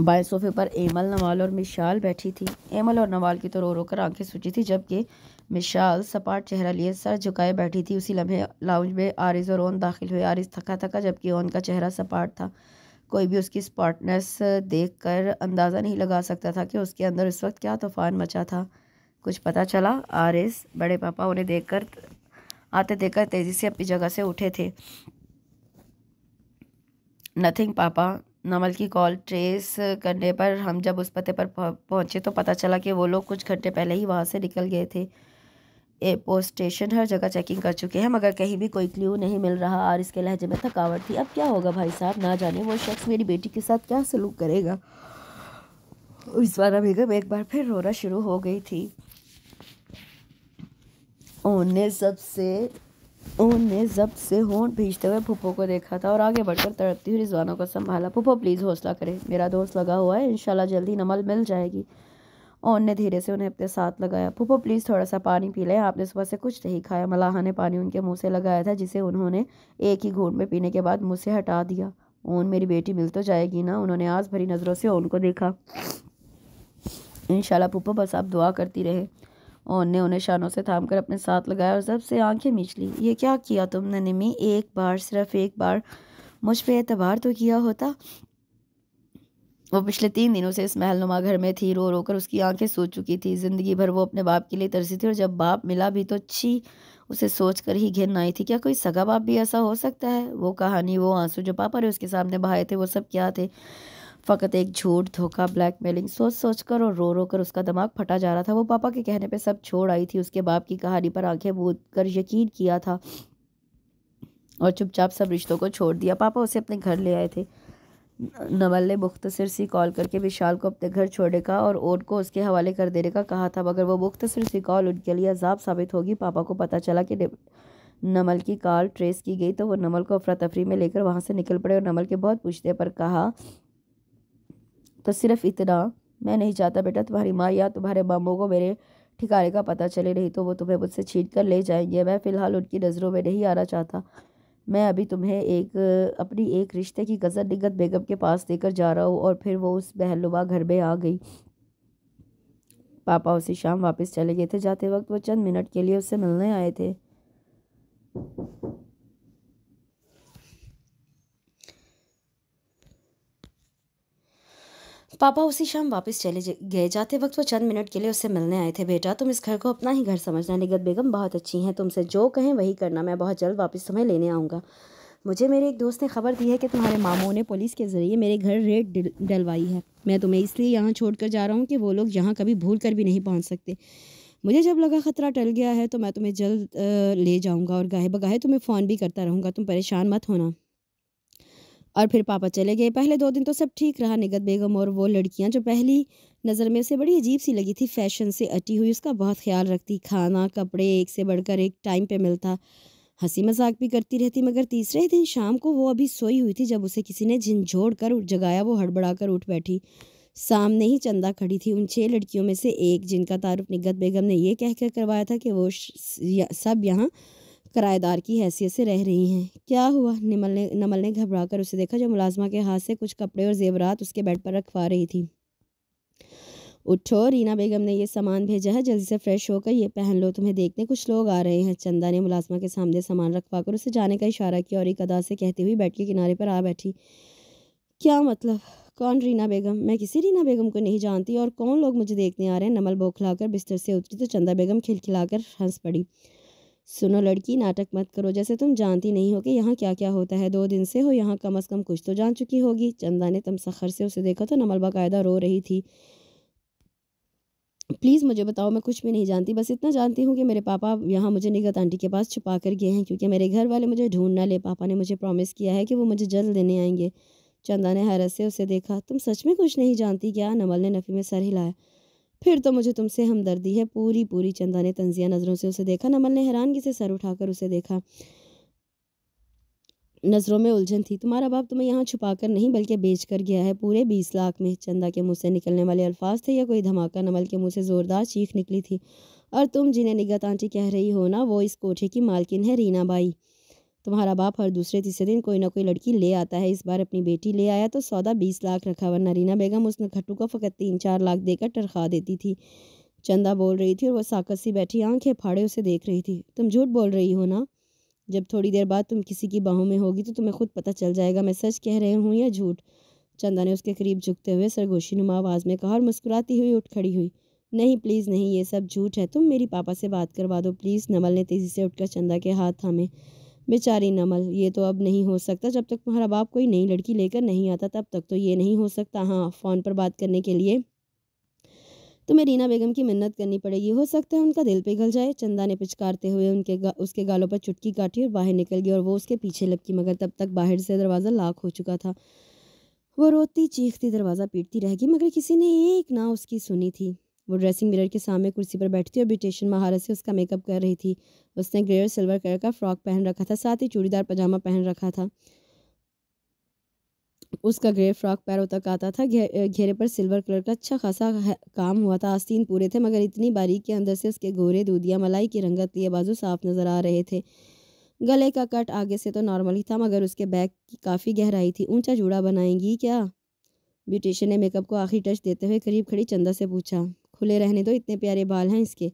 बाय सोफे पर एमल नवाल और मिशाल बैठी थी एमल और नवाल की तो रो रो कर आंखें सूची थी जबकि मिशाल सपाट चेहरा लिए सर झुकाए बैठी थी उसी लम्हे लाउंज में आरिज और ओन दाखिल हुए आरिज थका थका जबकि ओन का चेहरा सपाट था कोई भी उसकी स्पॉटनेस देख कर अंदाज़ा नहीं लगा सकता था कि उसके अंदर उस वक्त क्या तूफान मचा था कुछ पता चला आरिस बड़े पापा उन्हें कर आते कर तेज़ी से अपनी जगह से उठे थे नथिंग पापा नमल की कॉल ट्रेस करने पर हम जब उस पते पर पहुंचे तो पता चला कि वो लोग कुछ घंटे पहले ही वहाँ से निकल गए थे एयरपोर्ट स्टेशन हर जगह चेकिंग कर चुके हैं मगर कहीं भी कोई क्ल्यू नहीं मिल रहा और इसके लहजे में थकावट थी अब क्या होगा भाई साहब ना जाने वो शख्स मेरी बेटी के साथ क्या सलूक करेगा इस रिजवाना बेगम एक बार फिर रोना शुरू हो गई थी उन्हें सबसे उन्होंने ने जब्त से होंठ भीजते हुए पुप्पो को देखा था और आगे बढ़कर तड़पती हुई रिजवानों को संभाला पुप्पो प्लीज़ हौसला करे मेरा दोस्त लगा हुआ है इंशाल्लाह जल्दी नमल मिल जाएगी ओन ने धीरे से उन्हें अपने साथ लगाया पुप्पो प्लीज़ थोड़ा सा पानी पी लें आपने सुबह से कुछ नहीं खाया मलाहा ने पानी उनके मुँह से लगाया था जिसे उन्होंने एक ही घूट में पीने के बाद मुँह से हटा दिया ओन मेरी बेटी मिल तो जाएगी ना उन्होंने आज भरी नज़रों से ओन को देखा इन पुप्पो बस आप दुआ करती रहे ओन उन्हें शानों से थाम कर अपने साथ लगाया और सबसे आंखें मीच ली ये क्या किया तुमने निमी एक बार सिर्फ एक बार मुझ पर एतबार तो किया होता वो पिछले तीन दिनों से इस महल नुमा घर में थी रो रो कर उसकी आंखें सो चुकी थी ज़िंदगी भर वो अपने बाप के लिए तरसी थी और जब बाप मिला भी तो अच्छी उसे सोच कर ही घिन आई थी क्या कोई सगा बाप भी ऐसा हो सकता है वो कहानी वो आंसू जो पापा ने उसके सामने बहाए थे वो सब क्या थे फ़कत एक झूठ धोखा ब्लैकमेलिंग सोच सोच कर और रो रो कर उसका दिमाग फटा जा रहा था वो पापा के कहने पे सब छोड़ आई थी उसके बाप की कहानी पर आंखें बूद कर यकीन किया था और चुपचाप सब रिश्तों को छोड़ दिया पापा उसे अपने घर ले आए थे नवल ने मुख्तसर सी कॉल करके विशाल को अपने घर छोड़ने का और ओट को उसके हवाले कर देने का कहा था मगर वो मुख्तसर सी कॉल उनके लिए अजाब साबित होगी पापा को पता चला कि नमल की कॉल ट्रेस की गई तो वो नमल को अफरा तफरी में लेकर वहाँ से निकल पड़े और नमल के बहुत पूछते पर कहा तो सिर्फ इतना मैं नहीं चाहता बेटा तुम्हारी माँ या तुम्हारे मामों को मेरे ठिकाने का पता चले नहीं तो वो तुम्हें मुझसे छीन कर ले जाएंगे मैं फ़िलहाल उनकी नज़रों में नहीं आना चाहता मैं अभी तुम्हें एक अपनी एक रिश्ते की गज़ल निगत बेगम के पास देकर जा रहा हूँ और फिर वो उस महलुमा घर में आ गई पापा उसी शाम वापस चले गए थे जाते वक्त वो चंद मिनट के लिए उससे मिलने आए थे पापा उसी शाम वापस चले गए जाते वक्त वो चंद मिनट के लिए उससे मिलने आए थे बेटा तुम इस घर को अपना ही घर समझना निगत बेगम बहुत अच्छी हैं तुमसे जो कहें वही करना मैं बहुत जल्द वापस तुम्हें लेने आऊँगा मुझे मेरे एक दोस्त ने खबर दी है कि तुम्हारे मामों ने पुलिस के ज़रिए मेरे घर रेड डलवाई है मैं तुम्हें इसलिए यहाँ छोड़ कर जा रहा हूँ कि वो लोग यहाँ कभी भूल कर भी नहीं पहुँच सकते मुझे जब लगा ख़तरा टल गया है तो मैं तुम्हें जल्द ले जाऊँगा और गाहे बगाहे तुम्हें फ़ोन भी करता रहूँगा तुम परेशान मत होना और फिर पापा चले गए पहले दो दिन तो सब ठीक रहा निगत बेगम और वो लड़कियां जो पहली नज़र में उसे बड़ी अजीब सी लगी थी फैशन से अटी हुई उसका बहुत ख्याल रखती खाना कपड़े एक से बढ़कर एक टाइम पे मिलता हंसी मजाक भी करती रहती मगर तीसरे दिन शाम को वो अभी सोई हुई थी जब उसे किसी ने झिझोड़ कर जगाया वो हड़बड़ा कर उठ बैठी सामने ही चंदा खड़ी थी उन छः लड़कियों में से एक जिनका तारुफ निगत बेगम ने यह कहकर करवाया था कि वो सब यहाँ किराएदार की हैसियत से रह रही हैं क्या हुआ निमल ने नमल ने घबरा कर उसे देखा जो मुलाजमा के हाथ से कुछ कपड़े और जेवरात उसके बेड पर रखवा रही थी उठो रीना बेगम ने यह सामान भेजा है जल्दी से फ्रेश होकर ये पहन लो तुम्हें देखने कुछ लोग आ रहे हैं चंदा ने मुलाजमा के सामने सामान रखवा कर उसे जाने का इशारा किया और एक अदा से कहते हुए बैठ के किनारे पर आ बैठी क्या मतलब कौन रीना बेगम मैं किसी रीना बेगम को नहीं जानती और कौन लोग मुझे देखने आ रहे हैं नमल बौखलाकर बिस्तर से उतरी तो चंदा बेगम खिलखिलाकर हंस पड़ी सुनो लड़की नाटक मत करो जैसे तुम जानती नहीं हो कि यहाँ क्या क्या होता है दो दिन से हो यहाँ कम अज़ कम कुछ तो जान चुकी होगी चंदा ने सखर से उसे देखा तो नमल बाकायदा रो रही थी प्लीज़ मुझे बताओ मैं कुछ भी नहीं जानती बस इतना जानती हूँ कि मेरे पापा यहाँ मुझे निगत आंटी के पास छुपा कर गए हैं क्योंकि मेरे घर वाले मुझे ढूंढ ना ले पापा ने मुझे प्रॉमिस किया है कि वो मुझे जल्द देने आएंगे चंदा ने हैरत से उसे देखा तुम सच में कुछ नहीं जानती क्या नमल ने नफ़ी में सर हिलाया फिर तो मुझे तुमसे हमदर्दी है पूरी पूरी चंदा ने तंजिया नज़रों से उसे देखा नमल ने हैरानगी से सर उठाकर उसे देखा नज़रों में उलझन थी तुम्हारा बाप तुम्हें यहाँ छुपा कर नहीं बल्कि बेच कर गया है पूरे बीस लाख में चंदा के मुंह से निकलने वाले अल्फाज थे या कोई धमाका नमल के मुंह से ज़ोरदार चीख निकली थी और तुम जिन्हें निगत आंटी कह रही हो ना वो इस कोठे की मालकिन है रीना बाई तुम्हारा बाप हर दूसरे तीसरे दिन कोई ना कोई लड़की ले आता है इस बार अपनी बेटी ले आया तो सौदा बीस लाख रखा हुआ नरीना बेगम उसने खट्टू को फ़कत तीन चार लाख देकर टरखा देती थी चंदा बोल रही थी और वह साकत सी बैठी आंखें फाड़े उसे देख रही थी तुम झूठ बोल रही हो ना जब थोड़ी देर बाद तुम किसी की बाहों में होगी तो तुम्हें खुद पता चल जाएगा मैं सच कह रही हूँ या झूठ चंदा ने उसके करीब झुकते हुए सरगोशी नुमा आवाज़ में कहा और मुस्कुराती हुई उठ खड़ी हुई नहीं प्लीज़ नहीं ये सब झूठ है तुम मेरी पापा से बात करवा दो प्लीज़ नमल ने तेज़ी से उठकर चंदा के हाथ थामे बेचारी नमल ये तो अब नहीं हो सकता जब तक तुम्हारा बाप कोई नई लड़की लेकर नहीं आता तब तक तो ये नहीं हो सकता हाँ फ़ोन पर बात करने के लिए तुम्हें रीना बेगम की मिन्नत करनी पड़ेगी हो सकता है उनका दिल पिघल जाए चंदा ने पिचकारते हुए उनके गा, उसके गालों पर चुटकी काटी और बाहर निकल गई और वो उसके पीछे लपकी मगर तब तक बाहर से दरवाज़ा लाख हो चुका था वो रोती चीखती दरवाज़ा पीटती रह गई मगर किसी ने एक ना उसकी सुनी थी वो ड्रेसिंग मिरर के सामने कुर्सी पर बैठती और ब्यूटिशियन महारत से उसका मेकअप कर रही थी उसने ग्रे और सिल्वर कलर का फ्रॉक पहन रखा था साथ ही चूड़ीदार पजामा पहन रखा था उसका ग्रे फ्रॉक पैरों तक आता था घेरे पर सिल्वर कलर का अच्छा खासा काम हुआ था आस्तीन पूरे थे मगर इतनी बारीक के अंदर से उसके गोरे दूधिया मलाई की रंगत लिए बाजू साफ नजर आ रहे थे गले का कट आगे से तो नॉर्मल ही था मगर उसके बैक की काफ़ी गहराई थी ऊंचा जूड़ा बनाएंगी क्या ब्यूटिशियन ने मेकअप को आखिरी टच देते हुए करीब खड़ी चंदा से पूछा खुले रहने दो इतने प्यारे बाल हैं इसके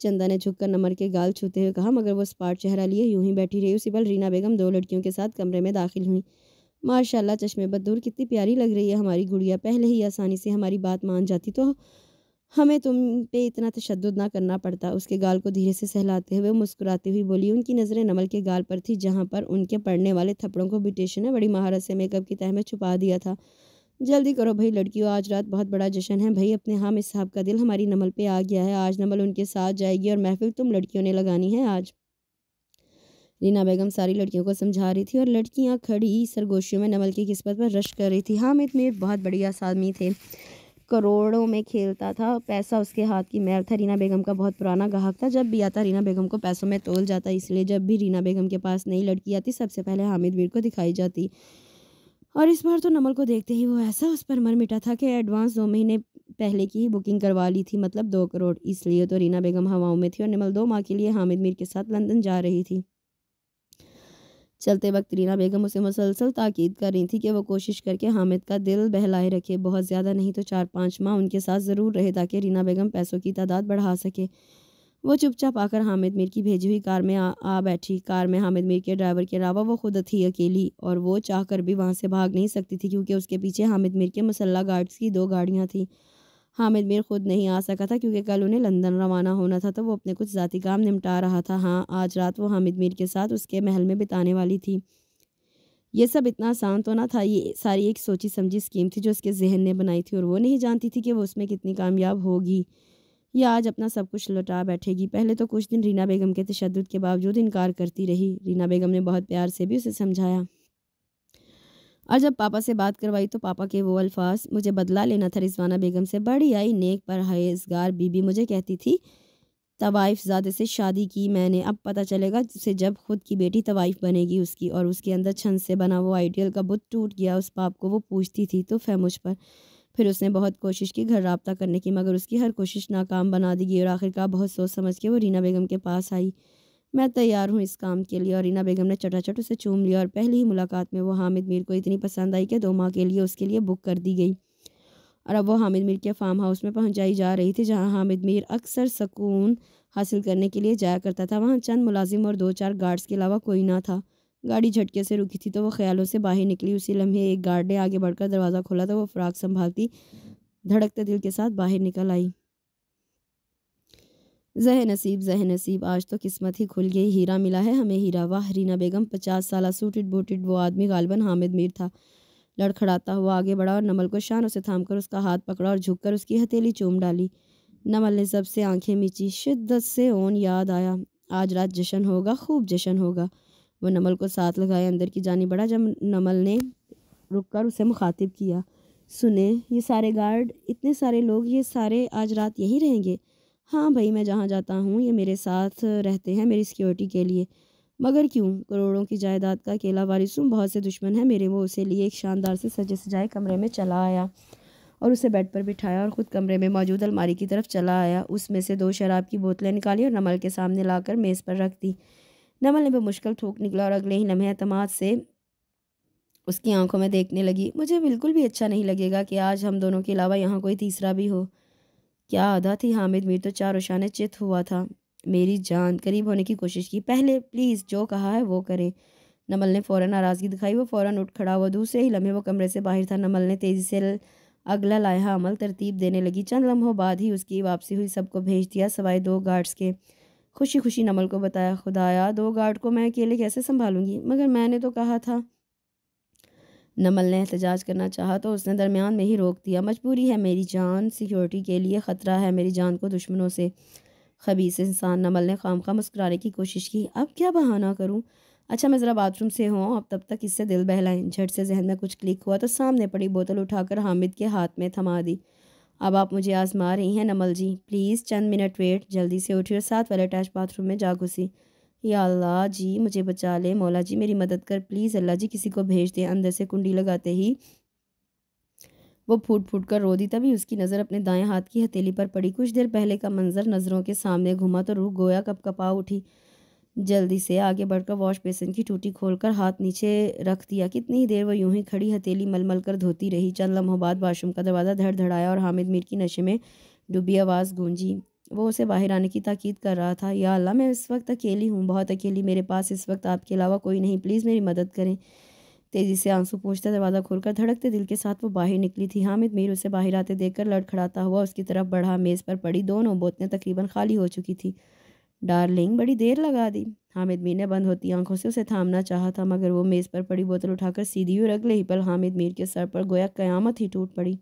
चंदा ने झुककर नमर के गाल छूते हुए कहा मगर वो स्पार्ट चेहरा लिए यूं ही बैठी रही उसी पल रीना बेगम दो लड़कियों के साथ कमरे में दाखिल हुई माशाल्लाह चश्मे बदूर कितनी प्यारी लग रही है हमारी गुड़िया पहले ही आसानी से हमारी बात मान जाती तो हमें तुम पे इतना तशद ना करना पड़ता उसके गाल को धीरे से सहलाते हुए मुस्कुराती हुई बोली उनकी नज़रें नमल के गाल पर थी जहाँ पर उनके पड़ने वाले थपड़ों को ब्रिटिश ने बड़ी महारत से मेकअप की तह में छुपा दिया था जल्दी करो भाई लड़कियों आज रात बहुत बड़ा जश्न है भाई अपने हामिद साहब का दिल हमारी नमल पे आ गया है आज नमल उनके साथ जाएगी और महफिल तुम लड़कियों ने लगानी है आज रीना बेगम सारी लड़कियों को समझा रही थी और लड़कियां खड़ी सरगोशियों में नमल की किस्मत पर रश कर रही थी हामिद मीर बहुत बढ़िया आसादमी थे करोड़ों में खेलता था पैसा उसके हाथ की मैल था रीना बेगम का बहुत पुराना गाहक था जब भी आता रीना बेगम को पैसों में तोल जाता इसलिए जब भी रीना बेगम के पास नई लड़की आती सबसे पहले हामिद मीर को दिखाई जाती और इस बार तो नमल को देखते ही वो ऐसा उस पर मर मिटा था कि एडवांस दो महीने पहले की ही बुकिंग करवा ली थी मतलब दो करोड़ इसलिए तो रीना बेगम हवाओं में थी और नमल दो माह के लिए हामिद मीर के साथ लंदन जा रही थी चलते वक्त रीना बेगम उसे मुसलसल ताकीद कर रही थी कि वो कोशिश करके हामिद का दिल बहलाए रखे बहुत ज़्यादा नहीं तो चार पाँच माह उनके साथ ज़रूर रहे ताकि रीना बेगम पैसों की तादाद बढ़ा सके वो चुपचाप आकर हामिद मीर की भेजी हुई कार में आ, आ बैठी कार में हामिद मीर के ड्राइवर के अलावा वो खुद थी अकेली और वो चाह कर भी वहाँ से भाग नहीं सकती थी क्योंकि उसके पीछे हामिद मीर के मसल्ला गार्ड्स की दो गाड़ियाँ थीं हामिद मीर खुद नहीं आ सका था क्योंकि कल उन्हें लंदन रवाना होना था तो वो अपने कुछ ज़ाती काम निपटा रहा था हाँ आज रात वो हामिद मीर के साथ उसके महल में बिताने वाली थी ये सब इतना आसान तो ना था ये सारी एक सोची समझी स्कीम थी जो उसके जहन ने बनाई थी और वो नहीं जानती थी कि वो उसमें कितनी कामयाब होगी ये आज अपना सब कुछ लौटा बैठेगी पहले तो कुछ दिन रीना बेगम के तशद के बावजूद इनकार करती रही रीना बेगम ने बहुत प्यार से भी उसे समझाया और जब पापा से बात करवाई तो पापा के वो अल्फाज मुझे बदला लेना था रिजवाना बेगम से बड़ी आई नेक पर हैजगार बीबी मुझे कहती थी तवाइफ ज्यादा से शादी की मैंने अब पता चलेगा उसे जब खुद की बेटी तवाइफ बनेगी उसकी और उसके अंदर छन से बना वो आइडियल का बुत टूट गया उस पाप को वो पूछती थी तो फह मुझ पर फिर उसने बहुत कोशिश की घर रबता करने की मगर उसकी हर कोशिश नाकाम बना दी गई और आखिरकार बहुत सोच समझ के वो रीना बेगम के पास आई मैं तैयार हूँ इस काम के लिए और रीना बेगम ने चटाचट उसे चूम लिया और पहली ही मुलाकात में वो हामिद मीर को इतनी पसंद आई कि दो माह के लिए उसके लिए बुक कर दी गई और अब वो हामिद मीर के फार्म हाउस में पहुँचाई जा रही थी जहाँ हामिद मीर अक्सर सकून हासिल करने के लिए जाया करता था वहाँ चंद मुलाजिम और दो चार गार्ड्स के अलावा कोई ना था गाड़ी झटके से रुकी थी तो वो ख्यालों से बाहर निकली उसी लम्हे एक गार्ड ने आगे बढ़कर दरवाज़ा खोला तो वो फ्राक संभालती धड़कते दिल के साथ बाहर निकल आई जह नसीब जह नसीब आज तो किस्मत ही खुल गई हीरा मिला है हमें हीरा वाह रीना बेगम पचास साल सूटेड बूटेड वो आदमी गालबन हामिद मीर था लड़खड़ाता हुआ आगे बढ़ा और नमल को शानों से थामकर उसका हाथ पकड़ा और झुककर उसकी हथेली चूम डाली नमल ने जब से आंखें मीची शिद्दत से ओन याद आया आज रात जश्न होगा खूब जश्न होगा वह नमल को साथ लगाए अंदर की जानी बढ़ा जब नमल ने रुककर उसे मुखातिब किया सुने ये सारे गार्ड इतने सारे लोग ये सारे आज रात यहीं रहेंगे हाँ भाई मैं जहाँ जाता हूँ ये मेरे साथ रहते हैं मेरी सिक्योरिटी के लिए मगर क्यों करोड़ों की जायदाद का अकेला वारिसूँ बहुत से दुश्मन हैं मेरे वो उसे लिए एक शानदार से सजे सजाए कमरे में चला आया और उसे बेड पर बिठाया और ख़ुद कमरे में मौजूद अलमारी की तरफ चला आया उसमें से दो शराब की बोतलें निकाली और नमल के सामने लाकर मेज़ पर रख दी नमल ने मुश्किल थूक निकला और अगले ही लम्हे अतमाद से उसकी आंखों में देखने लगी मुझे बिल्कुल भी अच्छा नहीं लगेगा कि आज हम दोनों के अलावा यहाँ कोई तीसरा भी हो क्या आधा थी हामिद मीर तो चार उशाने चित हुआ था मेरी जान करीब होने की कोशिश की पहले प्लीज़ जो कहा है वो करें नमल ने फ़ौरन नाराज़गी दिखाई वो फ़ौरन उठ खड़ा हुआ दूसरे ही लम्हे वो कमरे से बाहर था नमल ने तेज़ी से अगला लाया अमल तरतीब देने लगी चंद लम्हों बाद ही उसकी वापसी हुई सबको भेज दिया सवाए दो गार्ड्स के खुशी खुशी नमल को बताया खुदाया दो गार्ड को मैं अकेले कैसे संभालूंगी मगर मैंने तो कहा था नमल ने एहतजाज करना चाहा तो उसने दरमियान में ही रोक दिया मजबूरी है मेरी जान सिक्योरिटी के लिए ख़तरा है मेरी जान को दुश्मनों से खबीस इंसान नमल ने खाम खा मुस्कुराने की कोशिश की अब क्या बहाना करूँ अच्छा मैं ज़रा बाथरूम से हूँ अब तब तक इससे दिल बहलाएं झट से जहन में कुछ क्लिक हुआ तो सामने पड़ी बोतल उठाकर हामिद के हाथ में थमा दी अब आप मुझे आजमा रही हैं नमल जी प्लीज़ चंद मिनट वेट जल्दी से उठी और साथ वाले अटैच बाथरूम में जा घुसी या अल्लाह जी मुझे बचा ले मौला जी मेरी मदद कर प्लीज़ अल्लाह जी किसी को भेज दें अंदर से कुंडी लगाते ही वो फूट फूट कर रो दी तभी उसकी नज़र अपने दाएं हाथ की हथेली पर पड़ी कुछ देर पहले का मंजर नज़रों के सामने घुमा तो रूह गोया कप कपा उठी जल्दी से आगे बढ़कर वॉश बेसिन की टूटी खोलकर हाथ नीचे रख दिया कितनी देर वह यूं ही खड़ी हथेली मलमल कर धोती रही चंद लम्हों बाद वाशरूम का दरवाज़ा धड़धड़ाया और हामिद मीर की नशे में डूबी आवाज़ गूंजी वो उसे बाहर आने की ताकीद कर रहा था या अल्लाह मैं इस वक्त अकेली हूँ बहुत अकेली मेरे पास इस वक्त आपके अलावा कोई नहीं प्लीज़ मेरी मदद करें तेज़ी से आंसू पूछता दरवाज़ा खोलकर धड़कते दिल के साथ वो बाहर निकली थी हामिद मीर उसे बाहर आते देखकर लड़खड़ाता हुआ उसकी तरफ बढ़ा मेज़ पर पड़ी दोनों बोतलें तकरीबन खाली हो चुकी थी डार्लिंग बड़ी देर लगा दी हामिद मीर ने बंद होती आंखों से उसे थामना चाहा था मगर वो मेज़ पर पड़ी बोतल उठाकर सीधी हुई रख ली पर हामिद मीर के सर पर गोया क़यामत ही टूट पड़ी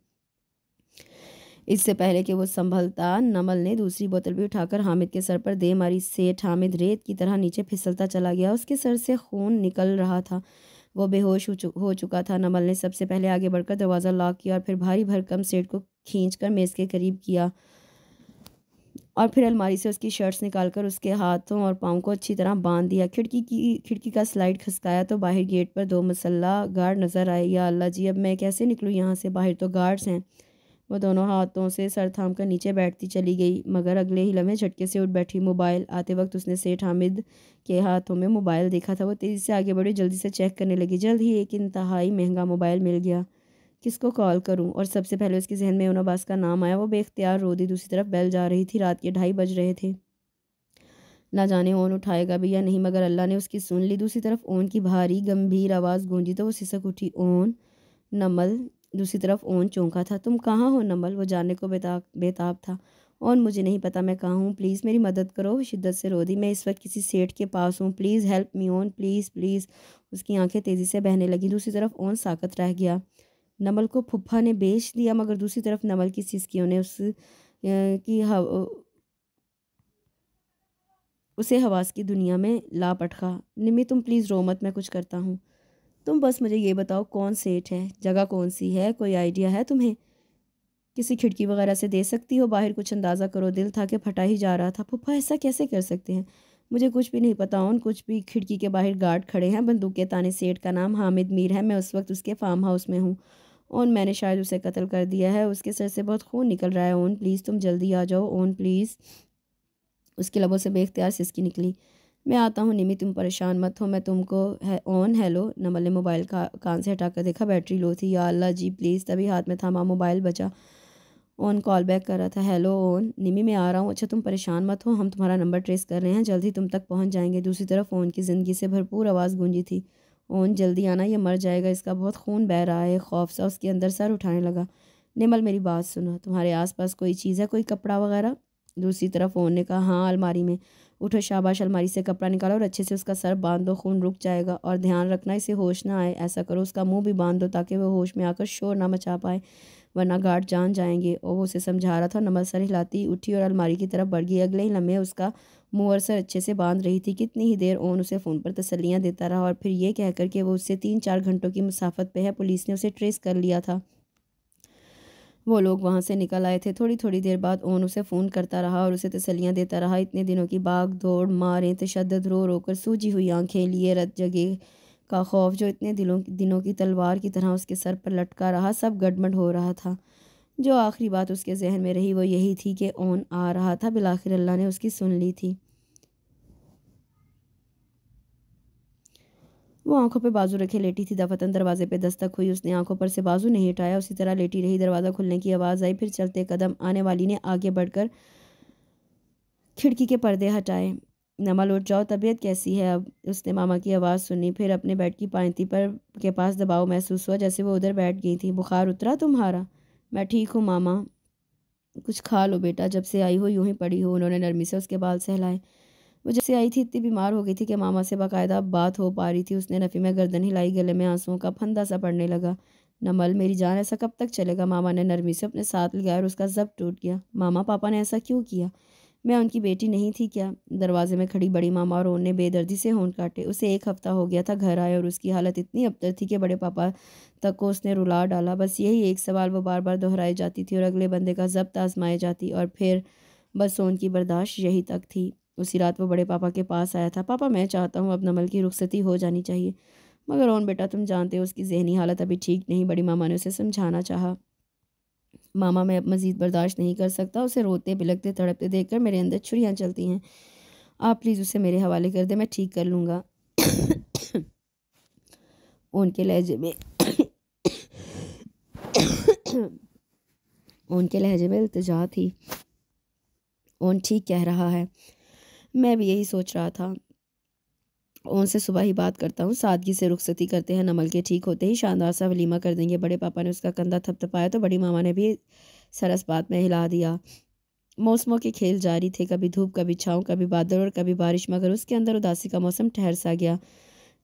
इससे पहले कि वो संभलता नमल ने दूसरी बोतल भी उठाकर हामिद के सर पर दे मारी सेठ हामिद रेत की तरह नीचे फिसलता चला गया उसके सर से खून निकल रहा था वो बेहोश हो, चुका था नमल ने सबसे पहले आगे बढ़कर दरवाज़ा लॉक किया और फिर भारी भरकम सेठ को खींच मेज़ के करीब किया और फिर अलमारी से उसकी शर्ट्स निकाल कर उसके हाथों और पाँव को अच्छी तरह बांध दिया खिड़की की खिड़की का स्लाइड खसकाया तो बाहर गेट पर दो मसल्ला गार्ड नज़र आए या अल्लाह जी अब मैं कैसे निकलूँ यहाँ से बाहर तो गार्ड्स हैं वो दोनों हाथों से सर थाम कर नीचे बैठती चली गई मगर अगले ही लम्हे झटके से उठ बैठी मोबाइल आते वक्त उसने सेठ हामिद के हाथों में मोबाइल देखा था वो तेज़ी से आगे बढ़ी जल्दी से चेक करने लगी जल्द ही एक इंतहाई महंगा मोबाइल मिल गया किसको कॉल करूं और सबसे पहले उसके जहन में ओनाबास का नाम आया वो बेख्तियार रो दी दूसरी तरफ बैल जा रही थी रात के ढाई बज रहे थे ना जाने ओन उठाएगा भी या नहीं मगर अल्लाह ने उसकी सुन ली दूसरी तरफ ओन की भारी गंभीर आवाज़ गूंजी तो वो सिसक उठी ओन नमल दूसरी तरफ ओन चौंका था तुम कहाँ हो नमल वो जाने को बेताब बेताब था ओन मुझे नहीं पता मैं कहाँ हूँ प्लीज़ मेरी मदद करो शिद्दत से रो दी मैं इस वक्त किसी सेठ के पास हूँ प्लीज़ हेल्प मी ओन प्लीज़ प्लीज़ उसकी आंखें तेज़ी से बहने लगी दूसरी तरफ ओन साकत रह गया नमल को फुफा ने बेच दिया मगर दूसरी तरफ नमल की सिस्कियों ने उस की हव, उसे हवास की दुनिया में ला पटका निमी तुम प्लीज़ रो मत मैं कुछ करता हूँ तुम बस मुझे ये बताओ कौन सेठ है जगह कौन सी है कोई आइडिया है तुम्हें किसी खिड़की वगैरह से दे सकती हो बाहर कुछ अंदाज़ा करो दिल था कि फटा ही जा रहा था पुप्पा ऐसा कैसे कर सकते हैं मुझे कुछ भी नहीं पता उन कुछ भी खिड़की के बाहर गार्ड खड़े हैं बंदूक के ताने सेठ का नाम हामिद मीर है मैं उस वक्त उसके फार्म हाउस में हूँ ओन मैंने शायद उसे कत्ल कर दिया है उसके सर से बहुत खून निकल रहा है ओन प्लीज़ तुम जल्दी आ जाओ ओन प्लीज़ उसके लबों से बेख्तियार सिसकी निकली मैं आता हूँ निमी तुम परेशान मत हो मैं तुमको है ऑन हेलो नमल ने मोबाइल का कान से हटाकर देखा बैटरी लो थी या अल्लाह जी प्लीज़ तभी हाथ में थामा मोबाइल बचा ओन कॉल बैक कर रहा था हेलो ओन निमी मैं आ रहा हूँ अच्छा तुम परेशान मत हो हम तुम्हारा नंबर ट्रेस कर रहे हैं जल्दी तुम तक पहुँच जाएंगे दूसरी तरफ ओन की ज़िंदगी से भरपूर आवाज़ गूंजी थी ओन जल्दी आना यह मर जाएगा इसका बहुत खून बह रहा है खौफ सा उसके अंदर सर उठाने लगा निमल मेरी बात सुनो तुम्हारे आसपास कोई चीज़ है कोई कपड़ा वगैरह दूसरी तरफ ओन ने कहा हाँ अलमारी में उठो शाबाश अलमारी से कपड़ा निकालो और अच्छे से उसका सर बांध दो खून रुक जाएगा और ध्यान रखना इसे होश ना आए ऐसा करो उसका मुंह भी बांध दो ताकि वह होश में आकर शोर ना मचा पाए वरना गार्ड जान जाएंगे और वो उसे समझा रहा था नमल सर हिलाती उठी और अलमारी की तरफ बढ़ गई अगले ही लम्हे उसका मुँह और सर अच्छे से बांध रही थी कितनी ही देर ओन उसे फ़ोन पर तसलियाँ देता रहा और फिर ये कहकर के वो उससे तीन चार घंटों की मुसाफत पर है पुलिस ने उसे ट्रेस कर लिया था वो लोग वहाँ से निकल आए थे थोड़ी थोड़ी देर बाद ओन उसे फ़ोन करता रहा और उसे तसलियाँ देता रहा इतने दिनों की बाग दौड़ मारें तशद रो रो कर सूझी हुई आँखें लिए रत जगह का खौफ जो इतने दिलों दिनों की तलवार की तरह उसके सर पर लटका रहा सब गडमड हो रहा था जो आखिरी बात उसके जहन में रही वो यही थी कि ओन आ रहा था बिलाखिर अल्लाह ने उसकी सुन ली थी वो आंखों पर बाजू रखे लेटी थी दफतन दरवाजे पे दस्तक हुई उसने आंखों पर से बाजू नहीं हटाया उसी तरह लेटी रही दरवाज़ा खुलने की आवाज़ आई फिर चलते कदम आने वाली ने आगे बढ़कर खिड़की के पर्दे हटाए नमा लौट जाओ तबीयत कैसी है अब उसने मामा की आवाज़ सुनी फिर अपने बेड की पाइती पर के पास दबाव महसूस हुआ जैसे वो उधर बैठ गई थी बुखार उतरा तुम्हारा मैं ठीक हूँ मामा कुछ खा लो बेटा जब से आई हो यूं ही पड़ी हो उन्होंने नरमी से उसके बाल सहलाए वो जब से आई थी इतनी बीमार हो गई थी कि मामा से बाकायदा बात हो पा रही थी उसने नफ़ी में गर्दन हिलाई गले में आंसुओं का फंदा सा पड़ने लगा नमल मेरी जान ऐसा कब तक चलेगा मामा ने नरमी से अपने साथ लगाया और उसका जब टूट गया मामा पापा ने ऐसा क्यों किया मैं उनकी बेटी नहीं थी क्या दरवाजे में खड़ी बड़ी मामा और उन्होंने बेदर्दी से होंठ काटे उसे एक हफ्ता हो गया था घर आए और उसकी हालत इतनी अबतर थी कि बड़े पापा तक को उसने रुला डाला बस यही एक सवाल वो बार बार दोहराई जाती थी और अगले बंदे का जब्त आजमाई जाती और फिर बस की बर्दाश्त यही तक थी उसी रात वो बड़े पापा के पास आया था पापा मैं चाहता हूँ अब नमल की रुखसती हो जानी चाहिए मगर ओन बेटा तुम जानते हो उसकी जहनी हालत अभी ठीक नहीं बड़ी मामा ने उसे समझाना चाहा मामा मैं अब मज़ीद बर्दाश्त नहीं कर सकता उसे रोते बिलकते तड़पते देख कर मेरे अंदर छुरियाँ चलती हैं आप प्लीज़ उसे मेरे हवाले कर दे मैं ठीक कर लूँगा उनके लहजे में उनके लहजे में अल्तजा थी ओन ठीक कह रहा है मैं भी यही सोच रहा था उनसे सुबह ही बात करता हूँ सादगी से रुखसती करते हैं नमल के ठीक होते ही शानदार सा वलीमा कर देंगे बड़े पापा ने उसका कंधा थपथपाया तो बड़ी मामा ने भी सरस बात में हिला दिया मौसमों के खेल जारी थे कभी धूप कभी छाँव कभी बादल और कभी बारिश मगर उसके अंदर उदासी का मौसम ठहर सा गया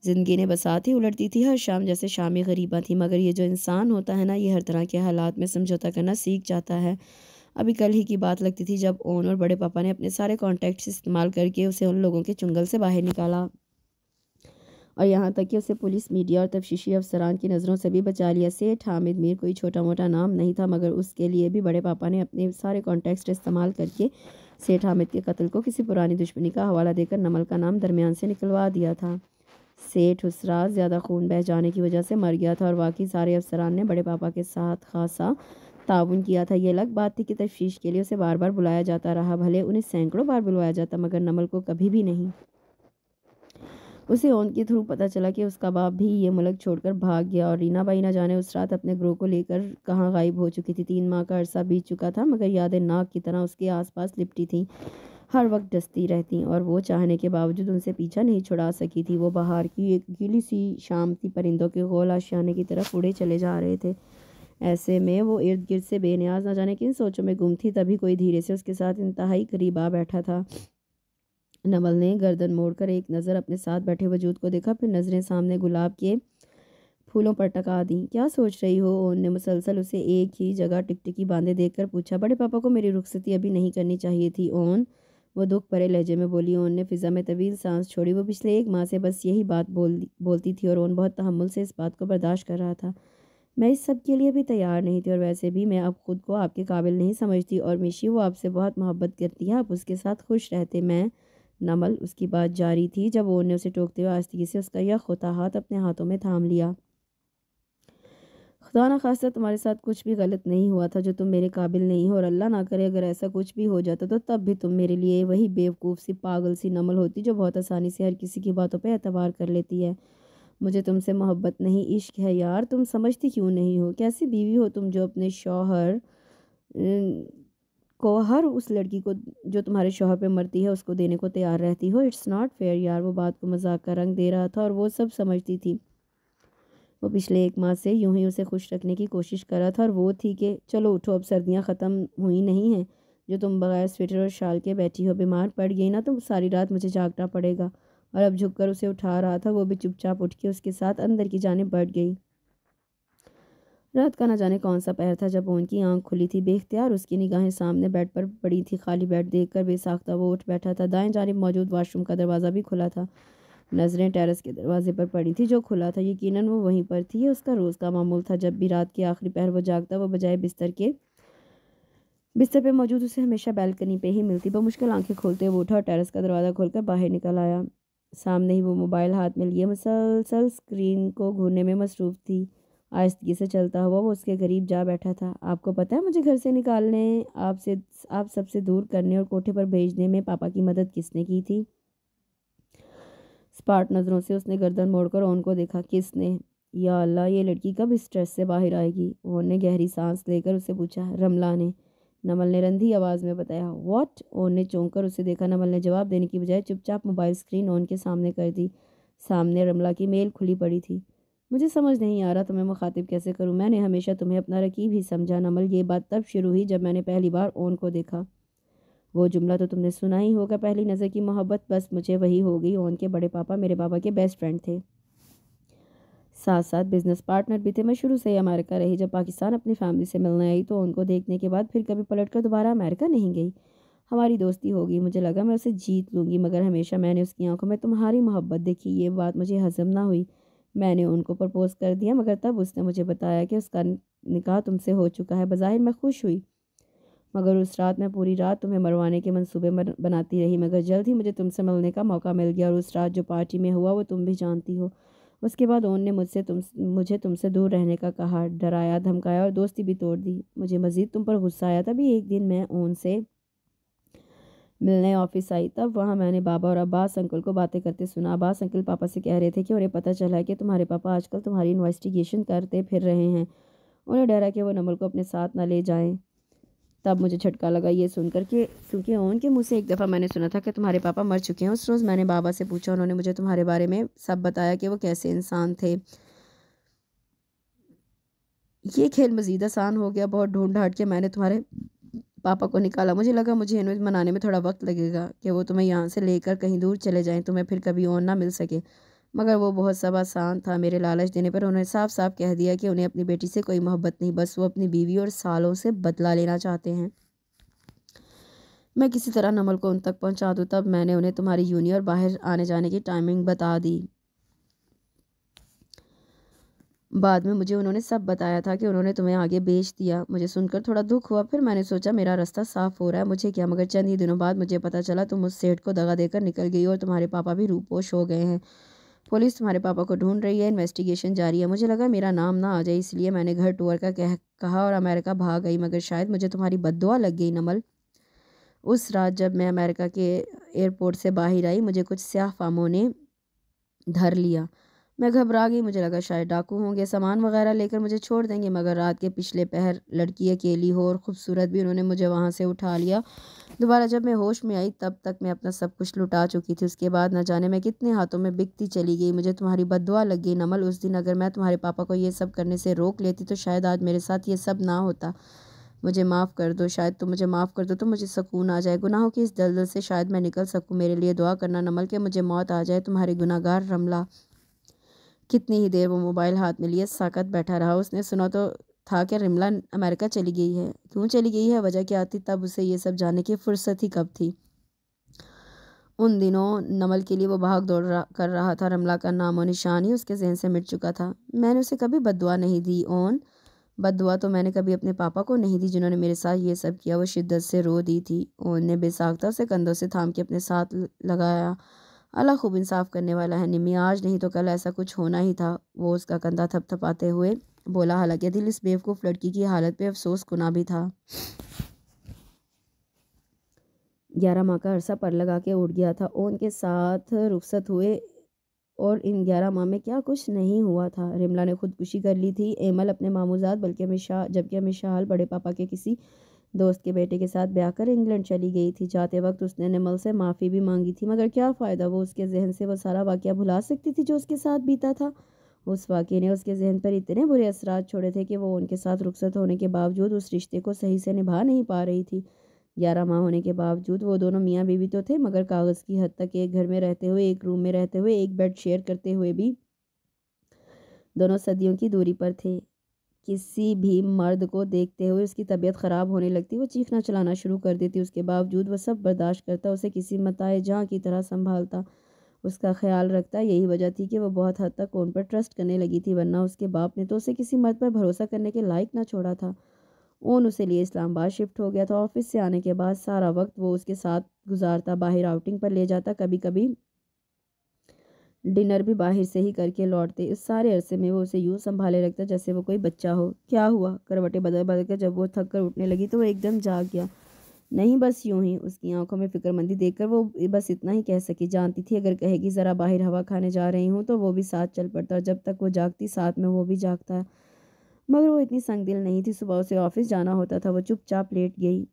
ज़िंदगी ने बसात ही उलटती थी हर शाम जैसे शामी गरीबा थी मगर ये जो इंसान होता है ना ये हर तरह के हालात में समझौता करना सीख जाता है अभी कल ही की बात लगती थी जब ओन और बड़े पापा ने अपने सारे कॉन्टैक्ट्स इस्तेमाल करके उसे उन लोगों के चुंगल से बाहर निकाला और यहाँ तक कि उसे पुलिस मीडिया और तफशीशी अफसरान की नज़रों से भी बचा लिया सेठ हामिद मीर कोई छोटा मोटा नाम नहीं था मगर उसके लिए भी बड़े पापा ने अपने सारे कॉन्टेक्ट इस्तेमाल करके सेठ हामिद के कत्ल को किसी पुरानी दुश्मनी का हवाला देकर नमल का नाम दरमियान से निकलवा दिया था सेठ उसराज ज़्यादा खून बह जाने की वजह से मर गया था और बाकी सारे अफसरान ने बड़े पापा के साथ खासा ताउन किया था यह अलग बात थी कि तफ्श के लिए उसे बार बार बुलाया जाता रहा भले उन्हें सैकड़ों बार बुलवाया जाता मगर नमल को कभी भी नहीं उसे ओन के थ्रू पता चला कि उसका बाप भी ये मुल्क छोड़कर भाग गया और रीना बाई ना जाने उस रात अपने ग्रोह को लेकर कहाँ गायब हो चुकी थी तीन माह का अरसा बीत चुका था मगर यादें नाक की तरह उसके आसपास लिपटी थी हर वक्त डसती रहती और वो चाहने के बावजूद उनसे पीछा नहीं छुड़ा सकी थी वो बाहर की एक गीली सी शाम थी परिंदों के गोल आशियाने की तरफ उड़े चले जा रहे थे ऐसे में वो इर्द गिर्द से बेनियाज ना जाने किन सोचों में गुम थी तभी कोई धीरे से उसके साथ इंतहाई करीब आ बैठा था नमल ने गर्दन मोड़कर एक नज़र अपने साथ बैठे वजूद को देखा फिर नज़रें सामने गुलाब के फूलों पर टका दी क्या सोच रही हो ओन ने मुसलसल उसे एक ही जगह टिकटिकी बांधे देखकर पूछा बड़े पापा को मेरी रुखसती अभी नहीं करनी चाहिए थी ओन वो दुख परे लहजे में बोली ओन ने फिज़ा में तवील सांस छोड़ी वो पिछले एक माह से बस यही बात बोल बोलती थी और ओन बहुत तहमुल से इस बात को बर्दाश्त कर रहा था मैं इस सब के लिए भी तैयार नहीं थी और वैसे भी मैं अब खुद को आपके काबिल नहीं समझती और मिशी वो आपसे बहुत मोहब्बत करती है आप उसके साथ खुश रहते मैं नमल उसकी बात जारी थी जब ओर ने उसे टोकते हुए आस्तगी से उसका यह खोता हाथ अपने हाथों में थाम लिया खुदा ना खासा तुम्हारे साथ कुछ भी गलत नहीं हुआ था जो तुम मेरे काबिल नहीं हो और अल्लाह ना करे अगर ऐसा कुछ भी हो जाता तो तब भी तुम मेरे लिए वही बेवकूफ़ सी पागल सी नमल होती जो बहुत आसानी से हर किसी की बातों पर एतबार कर लेती है मुझे तुमसे मोहब्बत नहीं इश्क है यार तुम समझती क्यों नहीं हो कैसी बीवी हो तुम जो अपने शौहर को हर उस लड़की को जो तुम्हारे शोहर पे मरती है उसको देने को तैयार रहती हो इट्स नॉट फेयर यार वो बात को मजाक का रंग दे रहा था और वो सब समझती थी वो पिछले एक माह से यूं ही उसे खुश रखने की कोशिश कर रहा था और वो थी कि चलो उठो अब सर्दियाँ ख़त्म हुई नहीं हैं जो तुम बगैर स्वेटर और शाल के बैठी हो बीमार पड़ गई ना तो सारी रात मुझे जागना पड़ेगा और अब झुककर उसे उठा रहा था वो भी चुपचाप उठ के उसके साथ अंदर की जाने बढ़ गई रात का ना जाने कौन सा पहर था जब वो उनकी आंख खुली थी बेख्तियार उसकी निगाहें सामने बेड पर पड़ी थी खाली बेड देखकर बेसाख्ता वो उठ बैठा था दाएं जानब मौजूद वाशरूम का दरवाज़ा भी खुला था नज़रें टेरेस के दरवाजे पर पड़ी थी जो खुला था यकीनन वो वहीं पर थी उसका रोज़ का मामूल था जब भी रात के आखिरी पहर वो जागता वो बजाय बिस्तर के बिस्तर पर मौजूद उसे हमेशा बैल्कनी पे ही मिलती वह मुश्किल आंखें खोलते हुए उठा और टेरेस का दरवाज़ा खोलकर बाहर निकल आया सामने ही वो मोबाइल हाथ में लिए मुसलसल स्क्रीन को घूरने में मसरूफ़ थी आहिस्तगी से चलता हुआ वो उसके करीब जा बैठा था आपको पता है मुझे घर से निकालने आपसे आप सबसे दूर करने और कोठे पर भेजने में पापा की मदद किसने की थी स्पार्ट नज़रों से उसने गर्दन मोड़कर उनको देखा किसने या अल्लाह ये लड़की कब स्ट्रेस से बाहर आएगी ओन ने गहरी सांस लेकर उसे पूछा रमला ने नमल ने रंधी आवाज़ में बताया वॉट ओन ने चौंक कर उसे देखा नमल ने जवाब देने की बजाय चुपचाप मोबाइल स्क्रीन ओन के सामने कर दी सामने रमला की मेल खुली पड़ी थी मुझे समझ नहीं आ रहा तुम्हें तो मुखातिब कैसे करूँ मैंने हमेशा तुम्हें अपना रकीब ही समझा नमल ये बात तब शुरू हुई जब मैंने पहली बार ओन को देखा वो जुमला तो तुमने सुना ही होगा पहली नज़र की मोहब्बत बस मुझे वही हो गई ओन के बड़े पापा मेरे पापा के बेस्ट फ्रेंड थे साथ साथ बिज़नेस पार्टनर भी थे मैं शुरू से ही अमेरिका रही जब पाकिस्तान अपनी फैमिली से मिलने आई तो उनको देखने के बाद फिर कभी पलट कर दोबारा अमेरिका नहीं गई हमारी दोस्ती हो गई मुझे लगा मैं उसे जीत लूँगी मगर हमेशा मैंने उसकी आंखों में तुम्हारी मोहब्बत देखी ये बात मुझे हजम ना हुई मैंने उनको प्रपोज़ कर दिया मगर तब उसने मुझे बताया कि उसका निकाह तुमसे हो चुका है बज़ाहिर मैं खुश हुई मगर उस रात मैं पूरी रात तुम्हें मरवाने के मंसूबे बनाती रही मगर जल्द ही मुझे तुमसे मिलने का मौका मिल गया और उस रात जो पार्टी में हुआ वो तुम भी जानती हो उसके बाद ओन ने मुझसे तुम मुझे तुमसे दूर रहने का कहा डराया धमकाया और दोस्ती भी तोड़ दी मुझे मज़ीद तुम पर गुस्सा आया तभी एक दिन मैं ओन से मिलने ऑफिस आई तब वहाँ मैंने बाबा और अब्बास अंकल को बातें करते सुना अब्बास अंकल पापा से कह रहे थे कि उन्हें पता चला है कि तुम्हारे पापा आजकल तुम्हारी इन्वेस्टिगेशन करते फिर रहे हैं उन्हें डरा कि वो नमल को अपने साथ ना ले जाएं तब मुझे झटका लगा ये सुनकर के क्योंकि उनके मुँह से एक दफ़ा मैंने सुना था कि तुम्हारे पापा मर चुके हैं उस रोज़ मैंने बाबा से पूछा उन्होंने मुझे तुम्हारे बारे में सब बताया कि वो कैसे इंसान थे ये खेल मज़ीद आसान हो गया बहुत ढूंढ ढाट के मैंने तुम्हारे पापा को निकाला मुझे लगा मुझे इनवेज मनाने में थोड़ा वक्त लगेगा कि वो तुम्हें यहाँ से लेकर कहीं दूर चले जाएँ तुम्हें फिर कभी और ना मिल सके मगर वो बहुत सब आसान था मेरे लालच देने पर उन्होंने साफ साफ कह दिया कि उन्हें अपनी बेटी से कोई मोहब्बत नहीं बस वो अपनी बीवी और सालों से बदला लेना चाहते हैं मैं किसी तरह नमल को उन तक पहुंचा दूँ तब मैंने उन्हें तुम्हारी यूनियन और बाहर आने जाने की टाइमिंग बता दी बाद में मुझे उन्होंने सब बताया था कि उन्होंने तुम्हें आगे बेच दिया मुझे सुनकर थोड़ा दुख हुआ फिर मैंने सोचा मेरा रास्ता साफ हो रहा है मुझे क्या मगर चंद ही दिनों बाद मुझे पता चला तुम उस सेठ को दगा देकर निकल गई और तुम्हारे पापा भी रूपोश हो गए हैं पुलिस तुम्हारे पापा को ढूंढ रही है इन्वेस्टिगेशन जारी है मुझे लगा मेरा नाम ना आ जाए इसलिए मैंने घर टूर का कह कहा और अमेरिका भाग गई मगर शायद मुझे तुम्हारी बदुआ लग गई नमल उस रात जब मैं अमेरिका के एयरपोर्ट से बाहर आई मुझे कुछ स्याह फामों ने धर लिया मैं घबरा गई मुझे लगा शायद डाकू होंगे सामान वगैरह लेकर मुझे छोड़ देंगे मगर रात के पिछले पहर लड़की अकेली हो और ख़ूबसूरत भी उन्होंने मुझे वहाँ से उठा लिया दोबारा जब मैं होश में आई तब तक मैं अपना सब कुछ लुटा चुकी थी उसके बाद न जाने मैं कितने हाथों में बिकती चली गई मुझे तुम्हारी बदुआ लग गई नमल उस दिन अगर मैं तुम्हारे पापा को ये सब करने से रोक लेती तो शायद आज मेरे साथ ये सब ना होता मुझे माफ़ कर दो शायद तुम मुझे माफ़ कर दो तो मुझे सुकून आ जाए गुनाहों की इस दलदल से शायद मैं निकल सकूँ मेरे लिए दुआ करना नमल के मुझे मौत आ जाए तुम्हारे गुनागार रमला कितनी ही देर वो मोबाइल हाथ में लिए साकत बैठा रहा उसने सुना तो था कि रिमला अमेरिका चली गई है क्यों चली गई है वजह क्या थी तब उसे ये सब जाने की फुर्सत ही कब थी उन दिनों नमल के लिए वो भाग दौड़ कर रहा था रमला का नाम और निशान ही उसके जहन से मिट चुका था मैंने उसे कभी बदुआ नहीं दी ओन बदुआ तो मैंने कभी अपने पापा को नहीं दी जिन्होंने मेरे साथ ये सब किया वो शिद्दत से रो दी थी ओन ने बेसाखता से कंधों से थाम के अपने साथ लगाया अल्लाह खूब इंसाफ करने वाला है निमी आज नहीं तो कल ऐसा कुछ होना ही था वो उसका कंधा थपथपाते हुए बोला हालांकि दिल इस बेवकूफ़ लड़की की हालत पे अफसोस गुना भी था ग्यारह माह का अरसा पर लगा के उड़ गया था ओन के साथ रुखसत हुए और इन ग्यारह माह में क्या कुछ नहीं हुआ था रिमला ने खुदकुशी कर ली थी एमल अपने मामूजात बल्कि अमित शाह जबकि अमित शाह बड़े पापा के किसी दोस्त के बेटे के साथ ब्याह कर इंग्लैंड चली गई थी जाते वक्त उसने निमल से माफ़ी भी मांगी थी मगर क्या फ़ायदा वो उसके जहन से वो सारा वाक़ भुला सकती थी जो उसके साथ बीता था उस वाक़े ने उसके जहन पर इतने बुरे असरा छोड़े थे कि वो उनके साथ रुखसत होने के बावजूद उस रिश्ते को सही से निभा नहीं पा रही थी ग्यारह माह होने के बावजूद वो दोनों मियाँ बीवी तो थे मगर कागज़ की हद तक एक घर में रहते हुए एक रूम में रहते हुए एक बेड शेयर करते हुए भी दोनों सदियों की दूरी पर थे किसी भी मर्द को देखते हुए उसकी तबीयत ख़राब होने लगती वो चीखना चलाना शुरू कर देती उसके बावजूद वह सब बर्दाश्त करता उसे किसी मताए जहाँ की तरह संभालता उसका ख्याल रखता यही वजह थी कि वह बहुत हद तक उन पर ट्रस्ट करने लगी थी वरना उसके बाप ने तो उसे किसी मर्द पर भरोसा करने के लायक ना छोड़ा था ओन उसे लिए इस्लामाबाद शिफ्ट हो गया था ऑफिस से आने के बाद सारा वक्त वो उसके साथ गुजारता बाहर आउटिंग पर ले जाता कभी कभी डिनर भी बाहर से ही करके लौटते इस सारे अरसे में वो उसे यूँ संभाले रखता जैसे वो कोई बच्चा हो क्या हुआ करवटे बदल बदल कर जब वो थक कर उठने लगी तो वो एकदम जाग गया नहीं बस यूं ही उसकी आंखों में फिक्रमंदी देखकर वो बस इतना ही कह सकी जानती थी अगर कहेगी ज़रा बाहर हवा खाने जा रही हूँ तो वो भी साथ चल पड़ता जब तक वो जागती साथ में वो भी जागता मगर वो इतनी दिल नहीं थी सुबह उसे ऑफिस जाना होता था वो चुपचाप लेट गई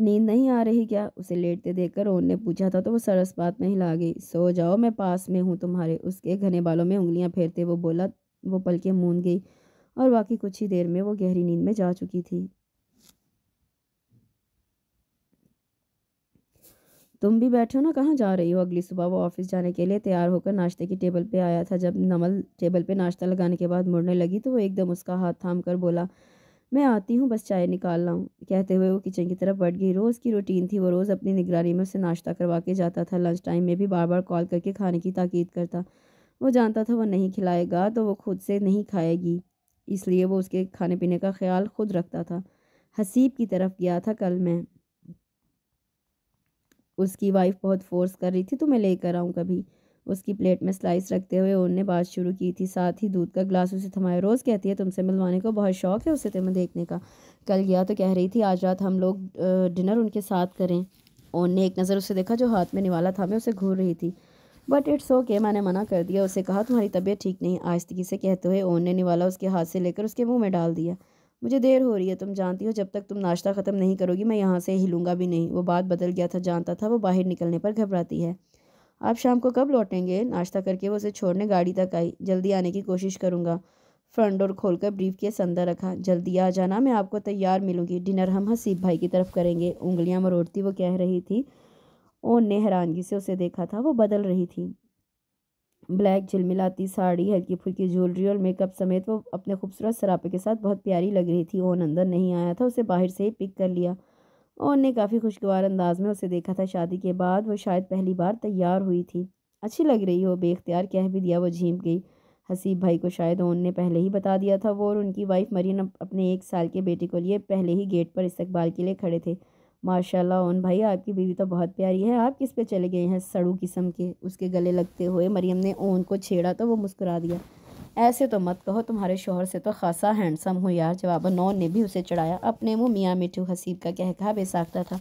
नींद नहीं आ रही क्या उसे लेटते देखकर ओन ने पूछा था तो वो सरस बात में हिला गई सो जाओ मैं पास में हूँ तुम्हारे उसके घने बालों में उंगलियाँ फेरते वो बोला वो पलके मूंद गई और बाकी कुछ ही देर में वो गहरी नींद में जा चुकी थी तुम भी बैठे हो ना कहाँ जा रही हो अगली सुबह वो ऑफिस जाने के लिए तैयार होकर नाश्ते की टेबल पे आया था जब नमल टेबल पे नाश्ता लगाने के बाद मुड़ने लगी तो वो एकदम उसका हाथ थाम कर बोला मैं आती हूँ बस चाय निकाल हूँ कहते हुए वो किचन की तरफ बढ़ गई रोज़ की रूटीन थी वो रोज़ अपनी निगरानी में उसे नाश्ता करवा के जाता था लंच टाइम में भी बार बार कॉल करके खाने की ताकीद करता वो जानता था वो नहीं खिलाएगा तो वो खुद से नहीं खाएगी इसलिए वो उसके खाने पीने का ख्याल खुद रखता था हसीब की तरफ गया था कल मैं उसकी वाइफ बहुत फोर्स कर रही थी तो मैं लेकर आऊँ कभी उसकी प्लेट में स्लाइस रखते हुए उनने बात शुरू की थी साथ ही दूध का ग्लास उसे थमाए रोज़ कहती है तुमसे मिलवाने को बहुत शौक है उसे तुम्हें देखने का कल गया तो कह रही थी आज रात हम लोग डिनर उनके साथ करें ओन ने एक नज़र उसे देखा जो हाथ में निवाला था मैं उसे घूर रही थी बट इट्स ओके मैंने मना कर दिया उसे कहा तुम्हारी तबीयत ठीक नहीं आस्तगी से कहते हुए ओन ने निवाला उसके हाथ से लेकर उसके मुंह में डाल दिया मुझे देर हो रही है तुम जानती हो जब तक तुम नाश्ता ख़त्म नहीं करोगी मैं यहाँ से हिलूँगा भी नहीं वो बात बदल गया था जानता था वो बाहर निकलने पर घबराती है आप शाम को कब लौटेंगे नाश्ता करके वो उसे छोड़ने गाड़ी तक आई जल्दी आने की कोशिश करूँगा फ्रंट डोर खोलकर ब्रीफ के संदर रखा जल्दी आ जाना मैं आपको तैयार मिलूंगी डिनर हम हसीब भाई की तरफ करेंगे उंगलियां मरोड़ती वो कह रही थी ओन ने हैरानगी से उसे देखा था वो बदल रही थी ब्लैक झिलमिलाती साड़ी हल्की फुल्की ज्वेलरी और मेकअप समेत वो अपने खूबसूरत सरापे के साथ बहुत प्यारी लग रही थी ओन अंदर नहीं आया था उसे बाहर से ही पिक कर लिया और ने काफ़ी खुशगवार अंदाज में उसे देखा था शादी के बाद वो शायद पहली बार तैयार हुई थी अच्छी लग रही हो बेख्तियार कह भी दिया वो झीम गई हसीब भाई को शायद ओन ने पहले ही बता दिया था वो और उनकी वाइफ मरीन अपने एक साल के बेटे को लिए पहले ही गेट पर इस्तकबाल के लिए खड़े थे माशाल्लाह ओन भाई आपकी बीवी तो बहुत प्यारी है आप किस पे चले गए हैं सड़ू किस्म के उसके गले लगते हुए मरियम ने ओन को छेड़ा तो वो मुस्कुरा दिया ऐसे तो मत कहो तुम्हारे शोहर से तो खासा हैंडसम हो यार जवाब नौन ने भी उसे चढ़ाया अपने मुँह मियाँ मिठू हसीब का कह कहा बेसाख्ता था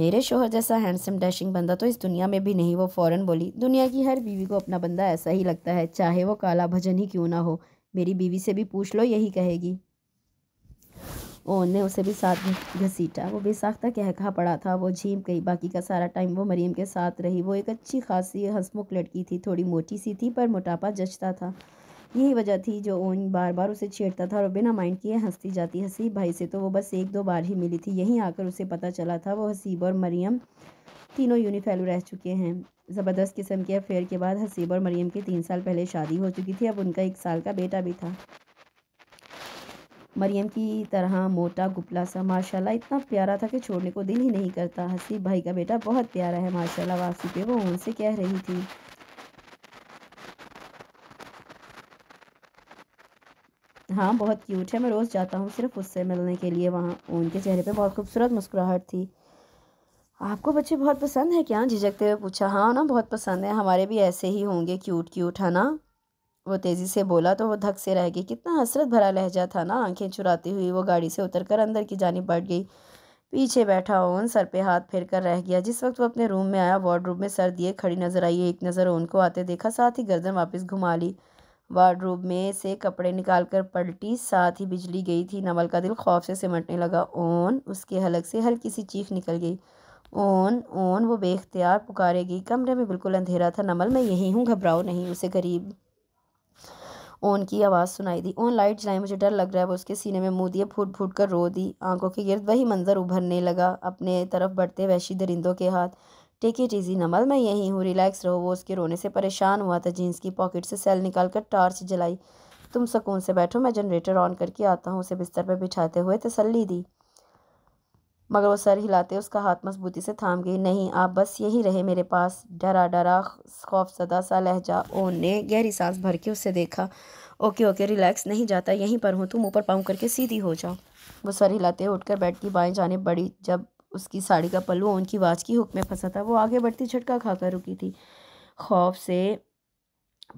मेरे शोहर जैसा हैंडसम डैशिंग बंदा तो इस दुनिया में भी नहीं वो फ़ौरन बोली दुनिया की हर बीवी को अपना बंदा ऐसा ही लगता है चाहे वो काला भजन ही क्यों ना हो मेरी बीवी से भी पूछ लो यही कहेगी ओन ने उसे भी साथ घसीटा वो बेसाख्ता कह कहा पड़ा था वो झीम गई बाकी का सारा टाइम वो मरीम के साथ रही वो एक अच्छी खासी हंसमुख लड़की थी थोड़ी मोटी सी थी पर मोटापा जचता था यही वजह थी जो ओन बार बार उसे छेड़ता था और बिना माइंड किए हंसती जाती हसीब भाई से तो वो बस एक दो बार ही मिली थी यहीं आकर उसे पता चला था वो हसीब और मरियम तीनों यूनिफेलो रह चुके हैं ज़बरदस्त किस्म के अफेयर के बाद हसीब और मरियम की तीन साल पहले शादी हो चुकी थी अब उनका एक साल का बेटा भी था मरियम की तरह मोटा गुपला सा माशाल्लाह इतना प्यारा था कि छोड़ने को दिल ही नहीं करता हसीब भाई का बेटा बहुत प्यारा है माशाल्लाह वापसी पे वो उनसे कह रही थी हाँ बहुत क्यूट है मैं रोज़ जाता हूँ सिर्फ उससे मिलने के लिए वहाँ उनके चेहरे पे बहुत खूबसूरत मुस्कुराहट थी आपको बच्चे बहुत पसंद है क्या झिझकते हुए पूछा हाँ ना बहुत पसंद है हमारे भी ऐसे ही होंगे क्यूट क्यूट है ना वो तेज़ी से बोला तो वो धक से रह गई कितना हसरत भरा लहजा था ना आंखें चुराती हुई वो गाड़ी से उतर कर अंदर की जानी बढ़ गई पीछे बैठा ओन सर पे हाथ फेर कर रह गया जिस वक्त वो अपने रूम में आया वार्ड में सर दिए खड़ी नजर आई एक नज़र ओन को आते देखा साथ ही गर्दन वापस घुमा ली वार्डरोब में से कपड़े निकाल कर पलटी साथ ही बिजली गई थी नवल का दिल खौफ से सिमटने लगा ओन उसके हलक से हल्की सी चीख निकल गई ओन ओन वो बेख्तियार पुकारेगी कमरे में बिल्कुल अंधेरा था नमल मैं यहीं हूँ घबराओ नहीं उसे करीब ओन की आवाज़ सुनाई दी ओन लाइट जलाई मुझे डर लग रहा है वो उसके सीने में मुँह दिए फूट फूट कर रो दी आंखों के गिरद वही मंजर उभरने लगा अपने तरफ बढ़ते वैशी दरिंदों के हाथ टेक इट ईजी नमल मैं यहीं हूँ रिलैक्स रहो वो उसके रोने से परेशान हुआ था जीन्स की पॉकेट से सेल निकाल कर टार्च जलाई तुम सुकून से बैठो मैं जनरेटर ऑन करके आता हूँ उसे बिस्तर पर बिठाते हुए तसली दी मगर वो सर हिलाते उसका हाथ मजबूती से थाम गई नहीं आप बस यही रहे मेरे पास डरा डरा सदा सा लहजा ओन ने गहरी सांस भर के उससे देखा ओके ओके रिलैक्स नहीं जाता यहीं पर हूँ तुम ऊपर पाँव करके सीधी हो जाओ वो सर हिलाते उठकर बेड की बाएं जाने बड़ी जब उसकी साड़ी का पल्लू उनकी वाच की हुक में फंसा था वो आगे बढ़ती झटका खाकर रुकी थी खौफ से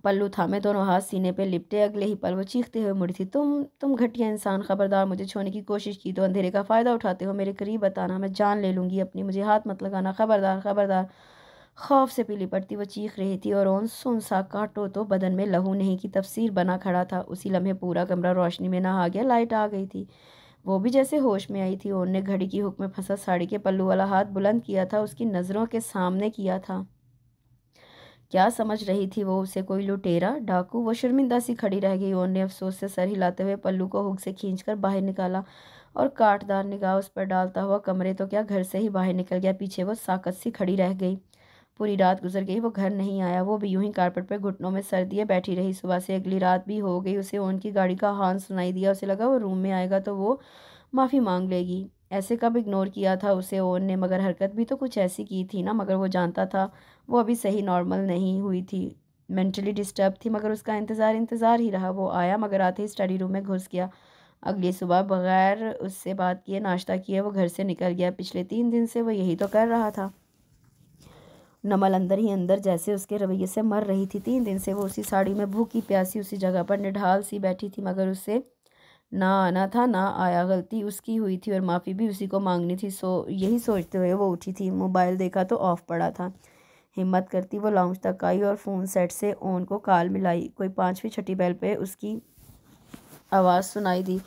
पल्लू थामे दोनों हाथ सीने पे लिपटे अगले ही पल वो चीखते हुए मुड़ी थी तुम तुम घटिया इंसान खबरदार मुझे छोड़ने की कोशिश की तो अंधेरे का फ़ायदा उठाते हो मेरे करीब बताना मैं जान ले लूँगी अपनी मुझे हाथ मत लगाना खबरदार खबरदार खौफ से पीली पड़ती वो चीख रही थी और ओन सुन सा काटो तो बदन में लहू नहीं की तफसीर बना खड़ा था उसी लम्हे पूरा कमरा रोशनी में नहा गया लाइट आ गई थी वो भी जैसे होश में आई थी ओन घड़ी की हुक में फंसा साड़ी के पल्लू वाला हाथ बुलंद किया था उसकी नज़रों के सामने किया था क्या समझ रही थी वो उसे कोई लुटेरा डाकू वो शर्मिंदा सी खड़ी रह गई ओन ने अफसोस से सर हिलाते हुए पल्लू को हुक से खींचकर बाहर निकाला और काटदार निगाह उस पर डालता हुआ कमरे तो क्या घर से ही बाहर निकल गया पीछे वो साकत सी खड़ी रह गई पूरी रात गुजर गई वो घर नहीं आया वो भी यूं ही कारपेट पर घुटनों में सर दिए बैठी रही सुबह से अगली रात भी हो गई उसे ओन की गाड़ी का हॉर्न सुनाई दिया उसे लगा वो रूम में आएगा तो वो माफ़ी मांग लेगी ऐसे कब इग्नोर किया था उसे ओन ने मगर हरकत भी तो कुछ ऐसी की थी ना मगर वो जानता था वो अभी सही नॉर्मल नहीं हुई थी मेंटली डिस्टर्ब थी मगर उसका इंतज़ार इंतज़ार ही रहा वो आया मगर आते ही स्टडी रूम में घुस गया अगली सुबह बगैर उससे बात किए नाश्ता किए वो घर से निकल गया पिछले तीन दिन से वो यही तो कर रहा था नमल अंदर ही अंदर जैसे उसके रवैये से मर रही थी तीन दिन से वो उसी साड़ी में भूखी प्यासी उसी जगह पर निढाल सी बैठी थी मगर उससे ना आना था ना आया गलती उसकी हुई थी और माफ़ी भी उसी को मांगनी थी सो यही सोचते हुए वो उठी थी मोबाइल देखा तो ऑफ़ पड़ा था हिम्मत करती वो लाउंज तक आई और फ़ोन सेट से ओन को काल मिलाई कोई पाँचवीं छठी बैल पे उसकी आवाज़ सुनाई दी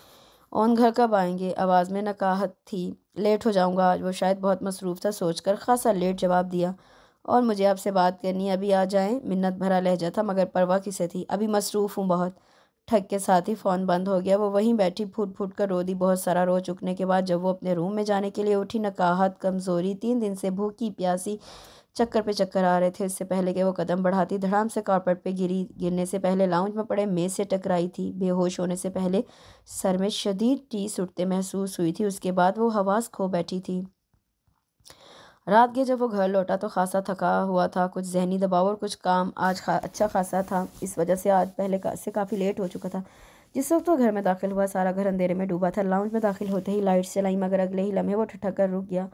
ओन घर कब आएंगे आवाज़ में नकाहत थी लेट हो जाऊंगा आज वो शायद बहुत मसरूफ़ था सोचकर खासा लेट जवाब दिया और मुझे आपसे बात करनी है अभी आ जाएं मिन्नत भरा लहजा था मगर परवाह किसे थी अभी मसरूफ़ हूँ बहुत ठग के साथ ही फ़ोन बंद हो गया वो वहीं बैठी फूट फूट कर रो दी बहुत सारा रो चुकने के बाद जब वो अपने रूम में जाने के लिए उठी नकाहत कमज़ोरी तीन दिन से भूखी प्यासी चक्कर पे चक्कर आ रहे थे इससे पहले कि वो कदम बढ़ाती धड़ाम से कारपेट पे गिरी गिरने से पहले लाउंज में पड़े मेज से टकराई थी बेहोश होने से पहले सर में शदीद टीस उठते महसूस हुई थी उसके बाद वो हवास खो बैठी थी रात के जब वो घर लौटा तो खासा थका हुआ था कुछ जहनी दबाव और कुछ काम आज खा अच्छा खासा था इस वजह से आज पहले का, से काफ़ी लेट हो चुका था जिस वक्त वो घर में दाखिल हुआ सारा घर अंधेरे में डूबा था लाउंज में दाखिल होते ही लाइट चलाई मगर अगले ही लम्हे वो ठठक कर रुक गया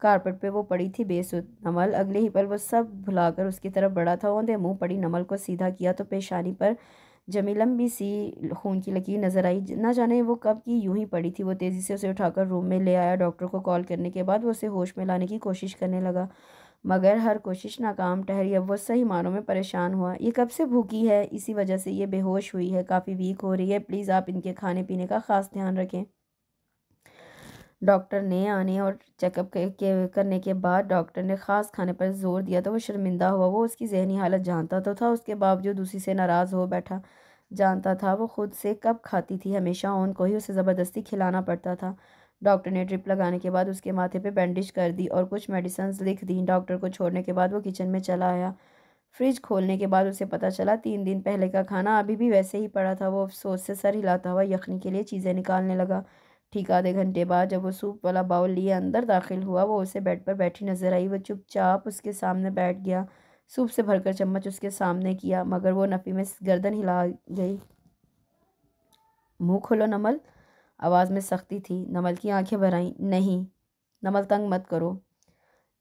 कारपेट पे वो पड़ी थी बेसुध नमल अगले ही पल वो सब भुलाकर उसकी तरफ बढ़ा था ओंधे मुंह पड़ी नमल को सीधा किया तो पेशानी पर जमी लंबी सी खून की लकीर नज़र आई ना जाने वो कब की यूं ही पड़ी थी वो तेज़ी से उसे उठाकर रूम में ले आया डॉक्टर को कॉल करने के बाद वो उसे होश में लाने की कोशिश करने लगा मगर हर कोशिश नाकाम ठहरी अब वो सही मानों में परेशान हुआ ये कब से भूखी है इसी वजह से ये बेहोश हुई है काफ़ी वीक हो रही है प्लीज़ आप इनके खाने पीने का ख़ास ध्यान रखें डॉक्टर ने आने और चेकअप के, करने के बाद डॉक्टर ने ख़ास खाने पर जोर दिया तो वो शर्मिंदा हुआ वो उसकी जहनी हालत जानता तो था उसके बावजूद उसी से नाराज़ हो बैठा जानता था वो खुद से कब खाती थी हमेशा उनको ही उसे ज़बरदस्ती खिलाना पड़ता था डॉक्टर ने ड्रिप लगाने के बाद उसके माथे पर बैंडेज कर दी और कुछ मेडिसन लिख दी डॉक्टर को छोड़ने के बाद वो किचन में चला आया फ्रिज खोलने के बाद उसे पता चला तीन दिन पहले का खाना अभी भी वैसे ही पड़ा था वो अफसोस से सर हिलाता हुआ यखनी के लिए चीज़ें निकालने लगा ठीक आधे घंटे बाद जब वो सूप वाला बाउल लिए अंदर दाखिल हुआ वो उसे बेड पर बैठी नजर आई वो चुपचाप उसके सामने बैठ गया सूप से भरकर चम्मच उसके सामने किया मगर वो नफ़ी में गर्दन हिला गई मुंह खोलो नमल आवाज़ में सख्ती थी नमल की आंखें भर आई नहीं नमल तंग मत करो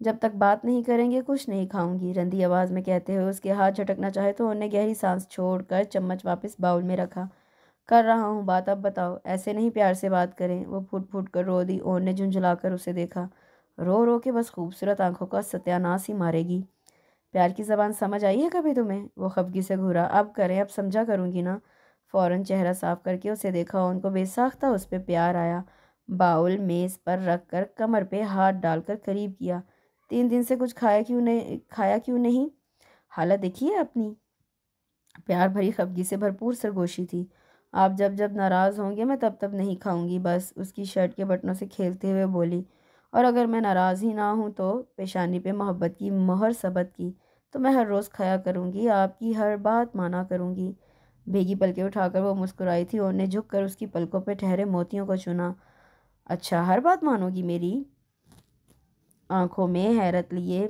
जब तक बात नहीं करेंगे कुछ नहीं खाऊंगी रंदी आवाज़ में कहते हुए उसके हाथ झटकना चाहे तो उन्हें गहरी सांस छोड़कर चम्मच वापस बाउल में रखा कर रहा हूँ बात अब बताओ ऐसे नहीं प्यार से बात करें वो फूट फूट कर रो दी और ने झुंझुलाकर उसे देखा रो रो के बस खूबसूरत आंखों का सत्यानाश ही मारेगी प्यार की जबान समझ आई है कभी तुम्हें वो खपगी से घूरा अब करें अब समझा करूँगी ना फ़ौरन चेहरा साफ करके उसे देखा उनको बेसाख्ता उस पर प्यार आया बाउल मेज़ पर रख कर कमर पे हाथ डालकर करीब किया तीन दिन से कुछ खाया क्यों नहीं खाया क्यों नहीं हालत देखिए अपनी प्यार भरी खपगी से भरपूर सरगोशी थी आप जब जब नाराज़ होंगे मैं तब तब नहीं खाऊंगी बस उसकी शर्ट के बटनों से खेलते हुए बोली और अगर मैं नाराज़ ही ना हूँ तो पेशानी पे मोहब्बत की मोहर सबत की तो मैं हर रोज़ खाया करूँगी आपकी हर बात माना करूँगी भीगी पलके उठाकर वो मुस्कुराई थी और ने झुक कर उसकी पलकों पर ठहरे मोतियों को चुना अच्छा हर बात मानोगी मेरी आंखों में हैरत लिए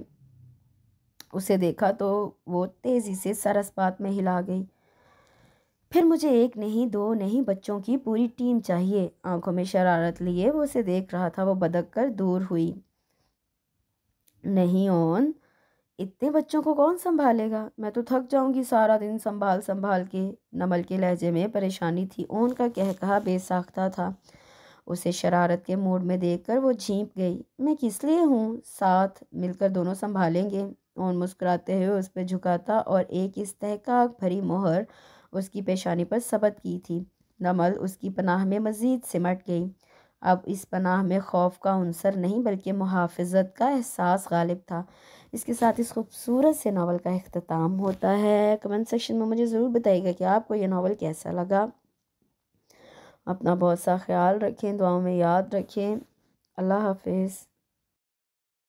उसे देखा तो वो तेज़ी से सरस पात में हिला गई फिर मुझे एक नहीं दो नहीं बच्चों की पूरी टीम चाहिए आंखों में शरारत लिए वो उसे देख रहा था वो बदक कर दूर हुई नहीं ओन इतने बच्चों को कौन संभालेगा मैं तो थक जाऊंगी सारा दिन संभाल संभाल के नमल के लहजे में परेशानी थी ओन का कह कहा बेसाख्ता था उसे शरारत के मूड में देखकर वो झीप गई मैं किस लिए हूँ साथ मिलकर दोनों संभालेंगे ओन मुस्कुराते हुए उस पर झुका था और एक इस तहकाक भरी मोहर उसकी पेशानी पर सबत की थी नमल उसकी पनाह में मज़ीद सिमट गई अब इस पनाह में खौफ का अनसर नहीं बल्कि मुहाफ़त का एहसास गालिब था इसके साथ इस खूबसूरत से नावल का अख्ताम होता है कमेंट सेक्शन में मुझे ज़रूर बताइएगा कि आपको यह नावल कैसा लगा अपना बहुत सा ख्याल रखें दुआओं में याद रखें अल्लाह हाफिज़